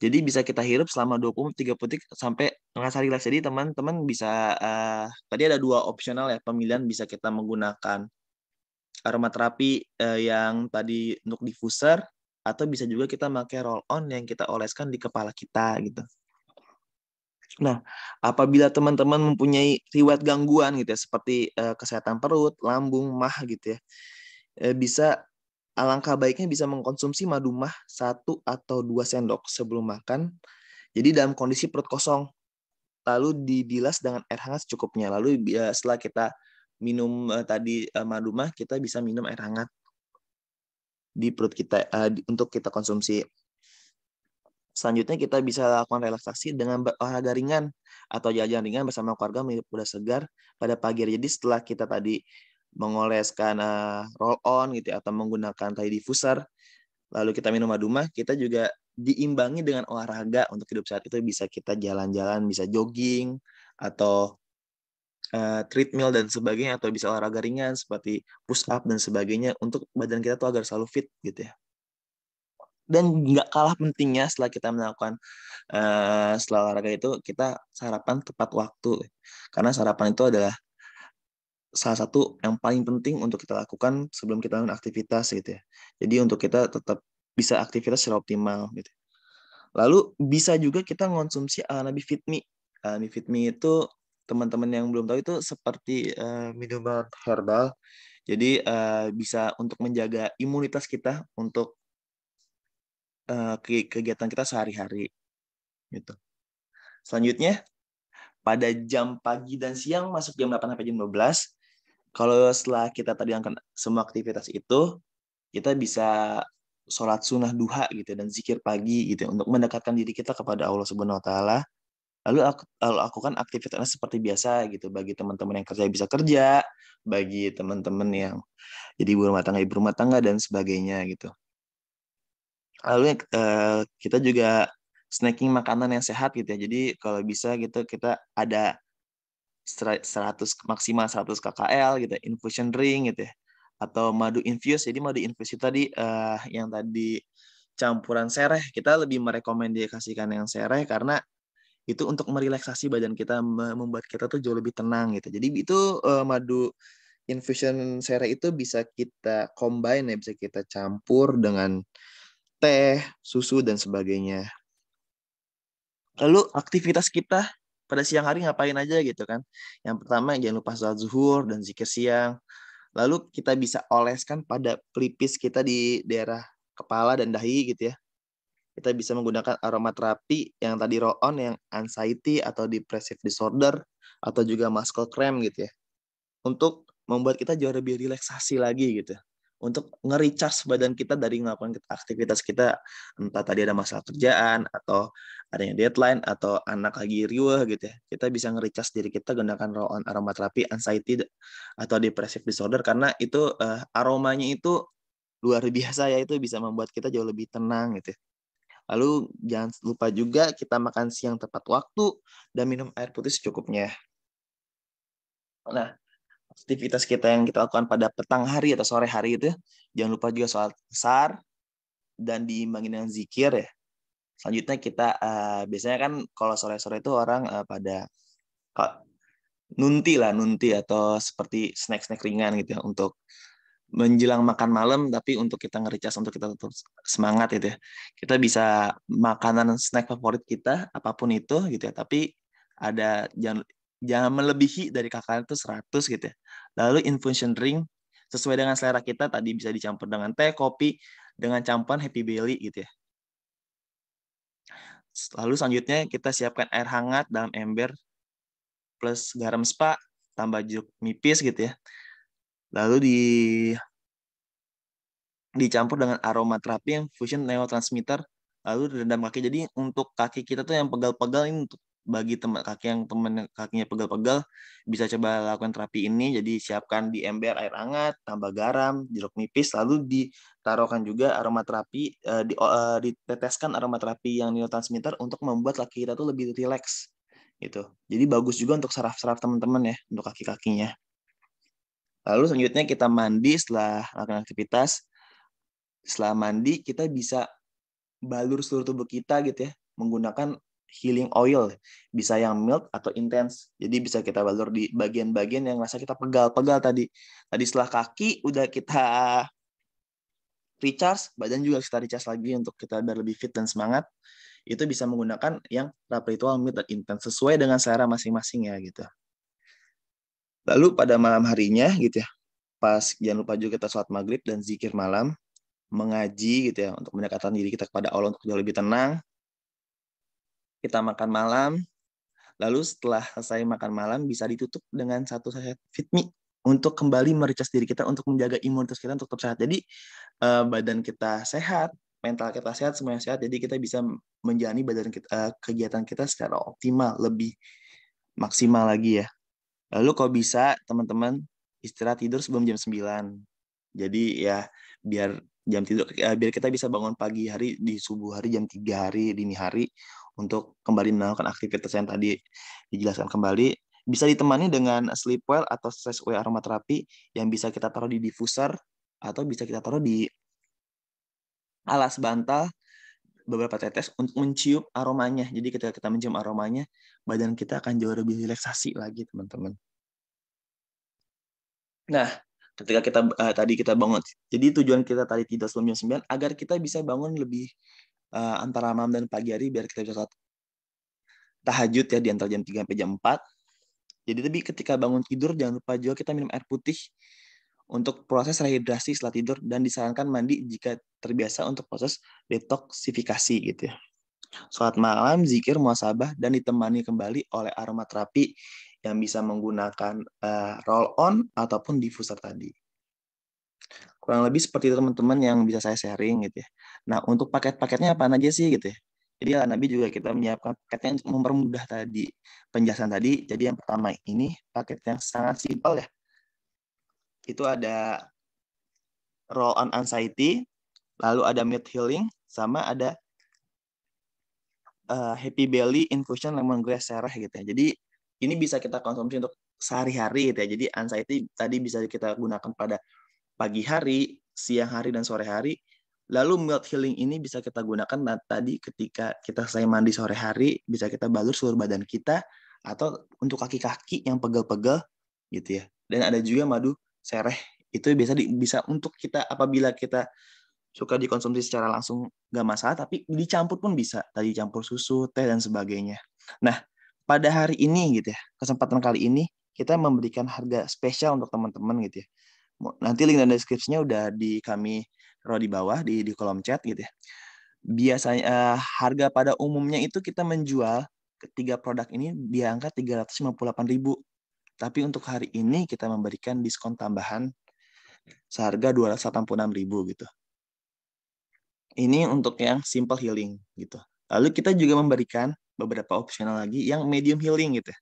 jadi bisa kita hirup selama 20 tiga detik sampai rasa rileks. Jadi teman-teman bisa uh, tadi ada dua opsional ya pemilihan bisa kita menggunakan aromaterapi uh, yang tadi untuk diffuser atau bisa juga kita pakai roll on yang kita oleskan di kepala kita gitu. Nah, apabila teman-teman mempunyai riwayat gangguan gitu ya, seperti e, kesehatan perut, lambung, mah gitu ya, e, bisa alangkah baiknya bisa mengkonsumsi madu mah satu atau dua sendok sebelum makan. Jadi dalam kondisi perut kosong, lalu dibilas dengan air hangat secukupnya. Lalu ya, setelah kita minum e, tadi e, madu mah, kita bisa minum air hangat di perut kita e, untuk kita konsumsi. Selanjutnya kita bisa lakukan relaksasi dengan olahraga ringan atau jajan ringan bersama keluarga menghirup udara segar pada pagi hari. Jadi setelah kita tadi mengoleskan eh, roll on gitu ya, atau menggunakan tadi diffuser, lalu kita minum madu-mah, kita juga diimbangi dengan olahraga untuk hidup sehat itu bisa kita jalan-jalan, bisa jogging atau uh, treadmill dan sebagainya atau bisa olahraga ringan seperti push up dan sebagainya untuk badan kita tuh agar selalu fit gitu ya dan nggak kalah pentingnya setelah kita melakukan uh, setelah olahraga itu kita sarapan tepat waktu karena sarapan itu adalah salah satu yang paling penting untuk kita lakukan sebelum kita melakukan aktivitas gitu ya. Jadi untuk kita tetap bisa aktivitas secara optimal gitu. Lalu bisa juga kita konsumsi Alanabi Fitmi. Alanabi Fitmi itu teman-teman yang belum tahu itu seperti uh, minuman herbal. Jadi uh, bisa untuk menjaga imunitas kita untuk uh, kegiatan kita sehari-hari gitu. Selanjutnya pada jam pagi dan siang masuk jam 8 sampai jam 12. Kalau setelah kita tadi angkat semua aktivitas itu, kita bisa sholat sunnah duha gitu dan zikir pagi gitu untuk mendekatkan diri kita kepada Allah Subhanahu Wa Taala. Lalu aku, lalu aku kan aktivitasnya seperti biasa gitu bagi teman-teman yang kerja bisa kerja, bagi teman-teman yang jadi ibu rumah tangga ibu rumah tangga dan sebagainya gitu lalu uh, kita juga snacking makanan yang sehat gitu ya jadi kalau bisa gitu kita ada 100 maksimal 100 KKL gitu ya. infusion ring gitu ya atau madu infuse jadi madu infuse itu tadi uh, yang tadi campuran sereh kita lebih merekomendasikan yang sereh karena itu untuk merelaksasi badan kita membuat kita tuh jauh lebih tenang gitu jadi itu uh, madu infusion sereh itu bisa kita combine ya bisa kita campur dengan teh, susu, dan sebagainya. Lalu aktivitas kita pada siang hari ngapain aja gitu kan. Yang pertama jangan lupa sholat zuhur dan zikir siang. Lalu kita bisa oleskan pada pelipis kita di daerah kepala dan dahi gitu ya. Kita bisa menggunakan aromaterapi yang tadi roon yang anxiety atau depressive disorder atau juga muscle cramp gitu ya. Untuk membuat kita jauh lebih relaksasi lagi gitu untuk nge-recharge badan kita dari melakukan aktivitas kita entah tadi ada masalah kerjaan atau adanya deadline atau anak lagi riweh gitu ya kita bisa nge-recharge diri kita gunakan roll on aromaterapi anxiety atau depressive disorder karena itu uh, aromanya itu luar biasa ya itu bisa membuat kita jauh lebih tenang gitu ya. Lalu jangan lupa juga kita makan siang tepat waktu dan minum air putih secukupnya. Nah, aktivitas kita yang kita lakukan pada petang hari atau sore hari itu ya. Jangan lupa juga soal besar dan diimbangi dengan zikir ya. Selanjutnya kita uh, biasanya kan kalau sore-sore itu orang uh, pada uh, nunti lah nunti atau seperti snack-snack ringan gitu ya untuk menjelang makan malam tapi untuk kita ngericas untuk kita tetap semangat gitu ya kita bisa makanan snack favorit kita apapun itu gitu ya tapi ada jangan jangan melebihi dari kakak itu 100 gitu ya. Lalu infusion drink sesuai dengan selera kita tadi bisa dicampur dengan teh, kopi, dengan campuran happy belly gitu ya. Lalu selanjutnya kita siapkan air hangat dalam ember plus garam spa tambah jeruk nipis gitu ya. Lalu di dicampur dengan aroma terapi yang fusion neurotransmitter lalu rendam kaki. Jadi untuk kaki kita tuh yang pegal-pegal ini untuk bagi teman kaki yang teman kakinya pegal-pegal bisa coba lakukan terapi ini jadi siapkan di ember air hangat tambah garam jeruk nipis lalu ditaruhkan juga aromaterapi uh, di, uh, diteteskan aromaterapi yang neurotransmitter untuk membuat kaki kita tuh lebih rileks gitu jadi bagus juga untuk saraf-saraf teman-teman ya untuk kaki-kakinya lalu selanjutnya kita mandi setelah melakukan aktivitas setelah mandi kita bisa balur seluruh tubuh kita gitu ya menggunakan healing oil bisa yang mild atau intense jadi bisa kita balur di bagian-bagian yang rasa kita pegal-pegal tadi tadi setelah kaki udah kita recharge badan juga kita recharge lagi untuk kita biar lebih fit dan semangat itu bisa menggunakan yang ritual mild dan intense sesuai dengan selera masing-masing ya gitu lalu pada malam harinya gitu ya pas jangan lupa juga kita sholat maghrib dan zikir malam mengaji gitu ya untuk mendekatkan diri kita kepada Allah untuk jauh lebih tenang kita makan malam. Lalu setelah selesai makan malam bisa ditutup dengan satu sachet fitmi untuk kembali merecas diri kita untuk menjaga imunitas kita untuk tetap sehat. Jadi eh, badan kita sehat, mental kita sehat, semuanya sehat. Jadi kita bisa menjalani badan kita, eh, kegiatan kita secara optimal, lebih maksimal lagi ya. Lalu kalau bisa teman-teman istirahat tidur sebelum jam 9. Jadi ya biar jam tidur eh, biar kita bisa bangun pagi hari di subuh hari jam 3 hari dini hari untuk kembali melakukan aktivitas yang tadi dijelaskan kembali bisa ditemani dengan sleep well atau stress away aromaterapi yang bisa kita taruh di diffuser atau bisa kita taruh di alas bantal beberapa tetes untuk mencium aromanya. Jadi ketika kita mencium aromanya, badan kita akan jauh lebih relaksasi lagi, teman-teman. Nah, ketika kita uh, tadi kita bangun. Jadi tujuan kita tadi tidur sebelum jam 9 agar kita bisa bangun lebih uh, antara malam dan pagi hari biar kita bisa tahajud ya di antara jam 3 sampai jam 4. Jadi tapi ketika bangun tidur jangan lupa juga kita minum air putih untuk proses rehidrasi setelah tidur dan disarankan mandi jika terbiasa untuk proses detoksifikasi gitu ya. Sholat malam, zikir, muasabah, dan ditemani kembali oleh aromaterapi yang bisa menggunakan uh, eh, roll-on ataupun diffuser tadi kurang lebih seperti itu teman-teman yang bisa saya sharing gitu ya. Nah untuk paket-paketnya apa aja sih gitu ya. Jadi ala Nabi juga kita menyiapkan paket yang mempermudah tadi penjelasan tadi. Jadi yang pertama ini paket yang sangat simpel ya. Itu ada roll on anxiety, lalu ada mid healing, sama ada uh, happy belly infusion lemongrass serah gitu ya. Jadi ini bisa kita konsumsi untuk sehari-hari gitu ya. Jadi anxiety tadi bisa kita gunakan pada pagi hari, siang hari, dan sore hari. Lalu mild healing ini bisa kita gunakan nah, tadi ketika kita selesai mandi sore hari, bisa kita balur seluruh badan kita, atau untuk kaki-kaki yang pegel-pegel gitu ya. Dan ada juga madu sereh, itu biasa di, bisa untuk kita apabila kita suka dikonsumsi secara langsung gak masalah, tapi dicampur pun bisa. Tadi campur susu, teh, dan sebagainya. Nah, pada hari ini gitu ya, kesempatan kali ini kita memberikan harga spesial untuk teman-teman gitu ya. Nanti link dan deskripsinya udah di kami row di bawah di di kolom chat gitu ya. Biasanya uh, harga pada umumnya itu kita menjual ketiga produk ini di angka 358.000. Tapi untuk hari ini kita memberikan diskon tambahan seharga 286.000 gitu. Ini untuk yang simple healing gitu. Lalu kita juga memberikan beberapa opsional lagi yang medium healing gitu. Ya.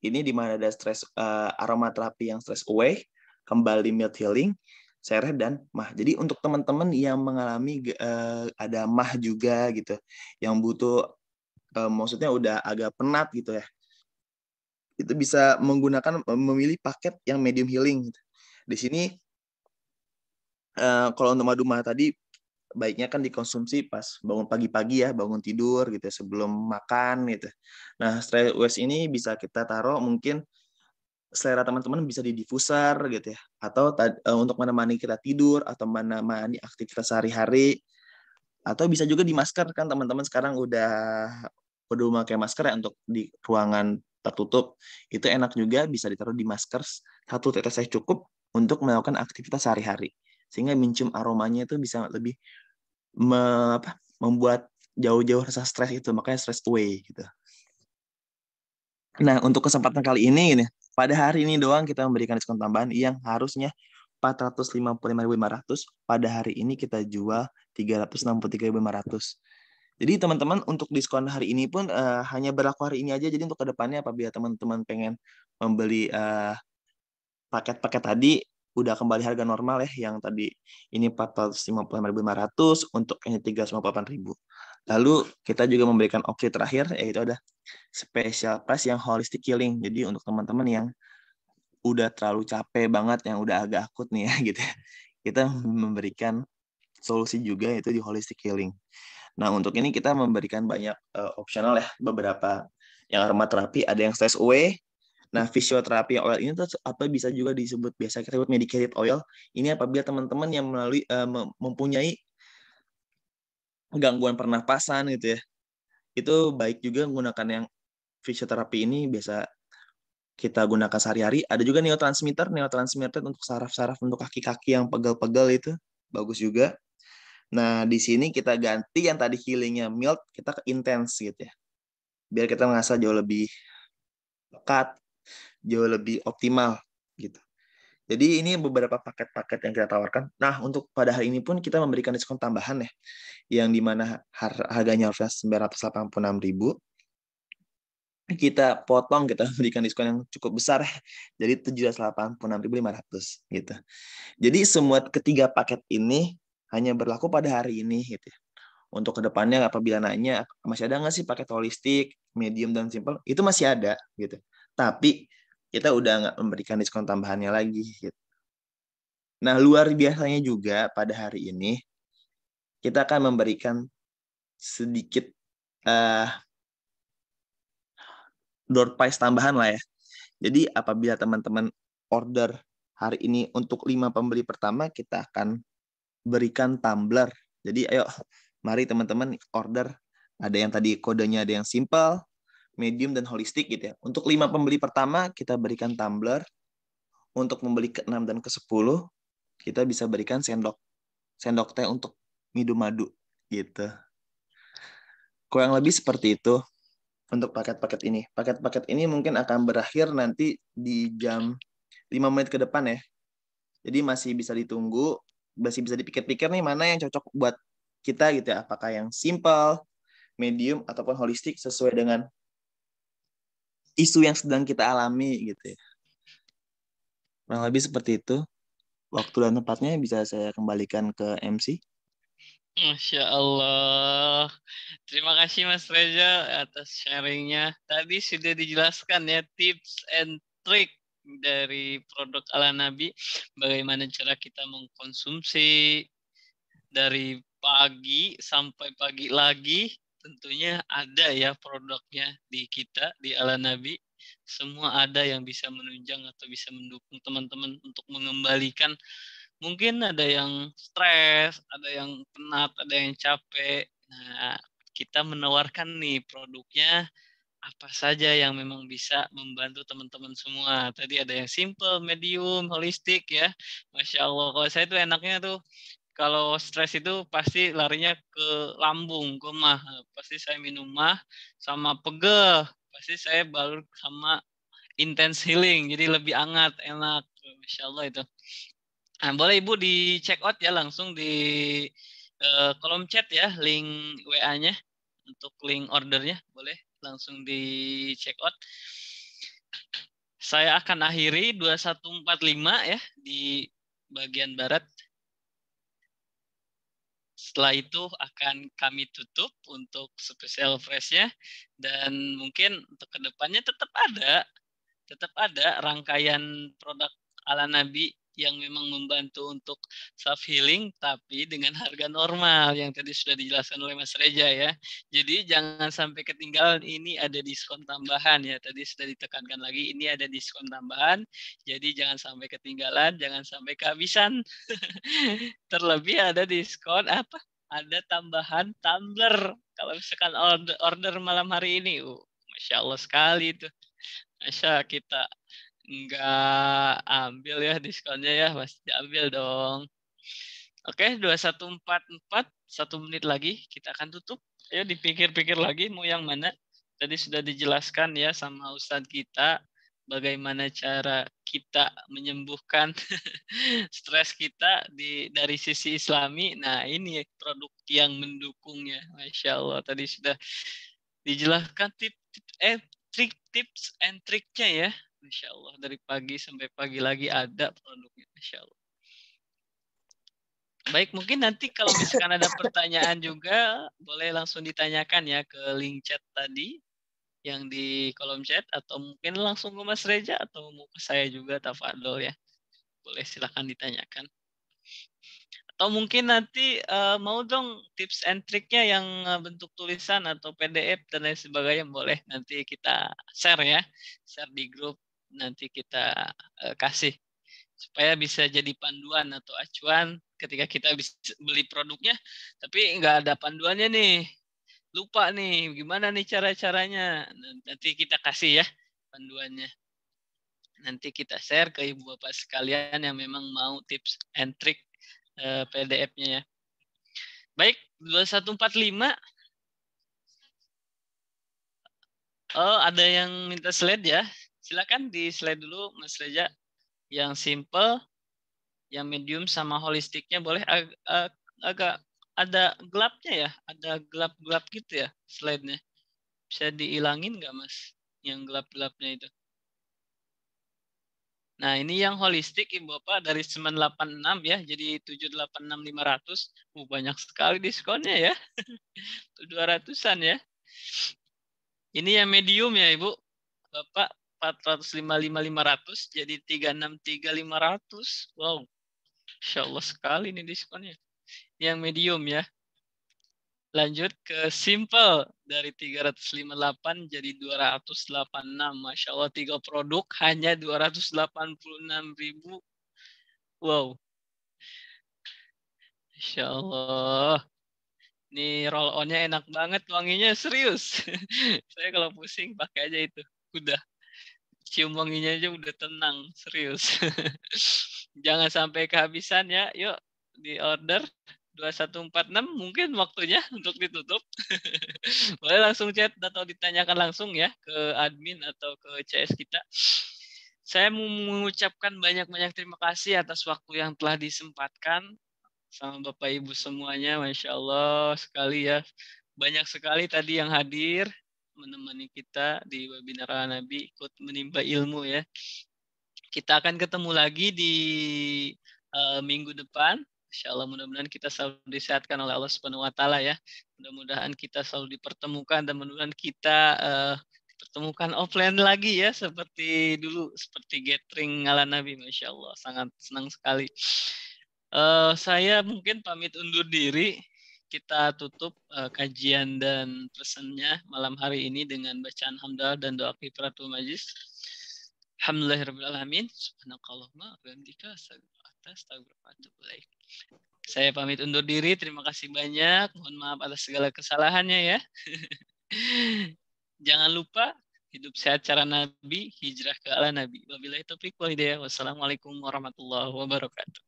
Ini di mana ada stress uh, aromaterapi yang stress away, kembali mild healing, sereh dan mah. Jadi untuk teman-teman yang mengalami uh, ada mah juga gitu, yang butuh uh, maksudnya udah agak penat gitu ya, itu bisa menggunakan eh, memilih paket yang medium healing. Gitu. Di sini uh, kalau untuk madu mah tadi baiknya kan dikonsumsi pas bangun pagi-pagi ya, bangun tidur gitu ya, sebelum makan gitu. Nah, stress ini bisa kita taruh mungkin selera teman-teman bisa di diffuser gitu ya atau uh, untuk menemani kita tidur atau menemani aktivitas sehari-hari atau bisa juga di masker kan teman-teman sekarang udah udah memakai masker ya untuk di ruangan tertutup itu enak juga bisa ditaruh di masker satu tetes saya cukup untuk melakukan aktivitas sehari-hari sehingga mencium aromanya itu bisa lebih me, apa, membuat jauh-jauh rasa stres itu makanya stress away gitu Nah, untuk kesempatan kali ini, ini pada hari ini doang kita memberikan diskon tambahan yang harusnya 455.500 pada hari ini kita jual 363.500. Jadi teman-teman untuk diskon hari ini pun uh, hanya berlaku hari ini aja. Jadi untuk kedepannya apabila teman-teman pengen membeli paket eh, paket-paket tadi udah kembali harga normal ya yang tadi ini 455.500 untuk ini 358.000. Lalu kita juga memberikan opsi terakhir yaitu ada special price yang holistic healing. Jadi untuk teman-teman yang udah terlalu capek banget, yang udah agak akut nih ya (laughs) gitu. Ya. Kita memberikan solusi juga yaitu di holistic healing. Nah, untuk ini kita memberikan banyak uh, eh, opsional ya, beberapa yang aromaterapi, ada yang stress away. Nah, fisioterapi oil ini tuh apa bisa juga disebut biasa kita sebut medicated oil. Ini apabila teman-teman yang melalui uh, mempunyai gangguan pernapasan gitu ya itu baik juga menggunakan yang fisioterapi ini biasa kita gunakan sehari-hari ada juga neurotransmitter neurotransmitter untuk saraf-saraf untuk kaki-kaki yang pegel-pegel itu bagus juga nah di sini kita ganti yang tadi healingnya mild kita ke intense gitu ya biar kita merasa jauh lebih lekat jauh lebih optimal gitu jadi ini beberapa paket-paket yang kita tawarkan. Nah, untuk pada hari ini pun kita memberikan diskon tambahan ya, yang dimana harganya harusnya 986 ribu, kita potong kita memberikan (laughs) diskon yang cukup besar ya. jadi rp 786.500 gitu. Jadi semua ketiga paket ini hanya berlaku pada hari ini gitu. Ya. Untuk kedepannya apabila nanya masih ada nggak sih paket holistik, medium dan simple itu masih ada gitu. Tapi kita udah nggak memberikan diskon tambahannya lagi. Gitu. Nah, luar biasanya juga pada hari ini kita akan memberikan sedikit uh, door prize tambahan lah ya. Jadi apabila teman-teman order hari ini untuk lima pembeli pertama kita akan berikan tumbler. Jadi ayo mari teman-teman order ada yang tadi kodenya ada yang simple, medium dan holistik gitu ya. Untuk lima pembeli pertama kita berikan tumbler. Untuk membeli ke-6 dan ke-10 kita bisa berikan sendok. Sendok teh untuk minum madu gitu. Kurang lebih seperti itu untuk paket-paket ini. Paket-paket ini mungkin akan berakhir nanti di jam 5 menit ke depan ya. Jadi masih bisa ditunggu, masih bisa dipikir-pikir nih mana yang cocok buat kita gitu ya. Apakah yang simple, medium, ataupun holistik sesuai dengan isu yang sedang kita alami gitu ya. Kurang lebih seperti itu. Waktu dan tempatnya bisa saya kembalikan ke MC. Masya Allah. Terima kasih Mas Reza atas sharingnya. Tadi sudah dijelaskan ya tips and trick dari produk ala Nabi. Bagaimana cara kita mengkonsumsi dari pagi sampai pagi lagi tentunya ada ya produknya di kita di ala Nabi semua ada yang bisa menunjang atau bisa mendukung teman-teman untuk mengembalikan mungkin ada yang stres, ada yang penat, ada yang capek. Nah, kita menawarkan nih produknya apa saja yang memang bisa membantu teman-teman semua. Tadi ada yang simple, medium, holistik ya. Masya Allah, kalau saya tuh enaknya tuh kalau stres itu pasti larinya ke lambung, ke mah. Pasti saya minum mah sama pegel. Pasti saya baru sama intense healing. Jadi lebih hangat, enak. Masya Allah itu. Nah, boleh Ibu di check out ya langsung di uh, kolom chat ya link WA-nya untuk link ordernya boleh langsung di check out. Saya akan akhiri 2145 ya di bagian barat setelah itu akan kami tutup untuk spesial freshnya dan mungkin untuk kedepannya tetap ada tetap ada rangkaian produk ala Nabi yang memang membantu untuk self healing tapi dengan harga normal yang tadi sudah dijelaskan oleh Mas Reja ya. Jadi jangan sampai ketinggalan ini ada diskon tambahan ya. Tadi sudah ditekankan lagi ini ada diskon tambahan. Jadi jangan sampai ketinggalan, jangan sampai kehabisan. (laughs) Terlebih ada diskon apa? Ada tambahan tumbler kalau misalkan order, malam hari ini. Uh, Masya Allah sekali itu. Masya kita nggak ambil ya diskonnya ya pasti ambil dong oke empat satu menit lagi kita akan tutup ayo ya, dipikir-pikir lagi mau yang mana tadi sudah dijelaskan ya sama Ustadz kita bagaimana cara kita menyembuhkan (laughs) stres kita di dari sisi islami nah ini produk yang mendukungnya Masya Allah tadi sudah dijelaskan tip, tip eh trik tips and triknya ya Masya Allah dari pagi sampai pagi lagi ada produknya Masya Allah. Baik, mungkin nanti kalau misalkan ada pertanyaan juga boleh langsung ditanyakan ya ke link chat tadi yang di kolom chat atau mungkin langsung ke Mas Reja atau mau ke saya juga tafadol ya. Boleh silahkan ditanyakan. Atau mungkin nanti uh, mau dong tips and triknya yang eh, bentuk tulisan atau PDF dan lain sebagainya boleh nanti kita share ya, share di grup nanti kita uh, kasih supaya bisa jadi panduan atau acuan ketika kita bisa beli produknya tapi nggak ada panduannya nih lupa nih gimana nih cara caranya nanti kita kasih ya panduannya nanti kita share ke ibu bapak sekalian yang memang mau tips and trick uh, eh, PDF-nya ya baik 2145 oh ada yang minta slide ya silakan di slide dulu Mas Reja yang simple, yang medium sama holistiknya boleh ag ag agak ada gelapnya ya, ada gelap-gelap gitu ya slide-nya. Bisa dihilangin nggak Mas yang gelap-gelapnya itu? Nah, ini yang holistik Ibu Bapak dari 986 ya, jadi 786.500. Uh, banyak sekali diskonnya ya. 200-an (laughs) ya. Ini yang medium ya Ibu. Bapak 455.500 jadi 363.500. Wow. Insya Allah sekali nih diskonnya. Yang medium ya. Lanjut ke simple dari 358 jadi 286. Masya Allah tiga produk hanya 286.000. Wow. Insya Allah. Ini roll onnya enak banget wanginya serius. (laughs) Saya kalau pusing pakai aja itu. Udah cium wanginya aja udah tenang, serius. (laughs) Jangan sampai kehabisan ya. Yuk di order 2146 mungkin waktunya untuk ditutup. (laughs) Boleh langsung chat atau ditanyakan langsung ya ke admin atau ke CS kita. Saya mau mengucapkan banyak-banyak terima kasih atas waktu yang telah disempatkan sama Bapak Ibu semuanya. Masya Allah sekali ya. Banyak sekali tadi yang hadir menemani kita di webinar Al Nabi ikut menimba ilmu ya. Kita akan ketemu lagi di uh, minggu depan. Insya Allah mudah-mudahan kita selalu disehatkan oleh Allah Subhanahu Wa Taala ya. Mudah-mudahan kita selalu dipertemukan dan mudah-mudahan kita uh, eh, pertemukan offline lagi ya seperti dulu seperti gathering ala Nabi. Masya Allah sangat senang sekali. Uh, saya mungkin pamit undur diri kita tutup uh, kajian dan pesannya malam hari ini dengan bacaan hamdalah dan doa kifaratul majlis. Alhamdulillahirrahmanirrahim. Subhanakallahumma wabihamdika astagfirullahaladzim. Saya pamit undur diri. Terima kasih banyak. Mohon maaf atas segala kesalahannya ya. (laughs) Jangan lupa hidup sehat cara Nabi, hijrah ke ala Nabi. Wabillahi taufiq wal hidayah. Wassalamualaikum warahmatullahi wabarakatuh.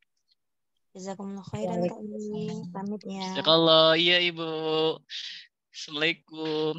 Jazakumullah khairan Kak Mimi. Pamit ya. Jazakallah. Iya Ibu. Assalamualaikum.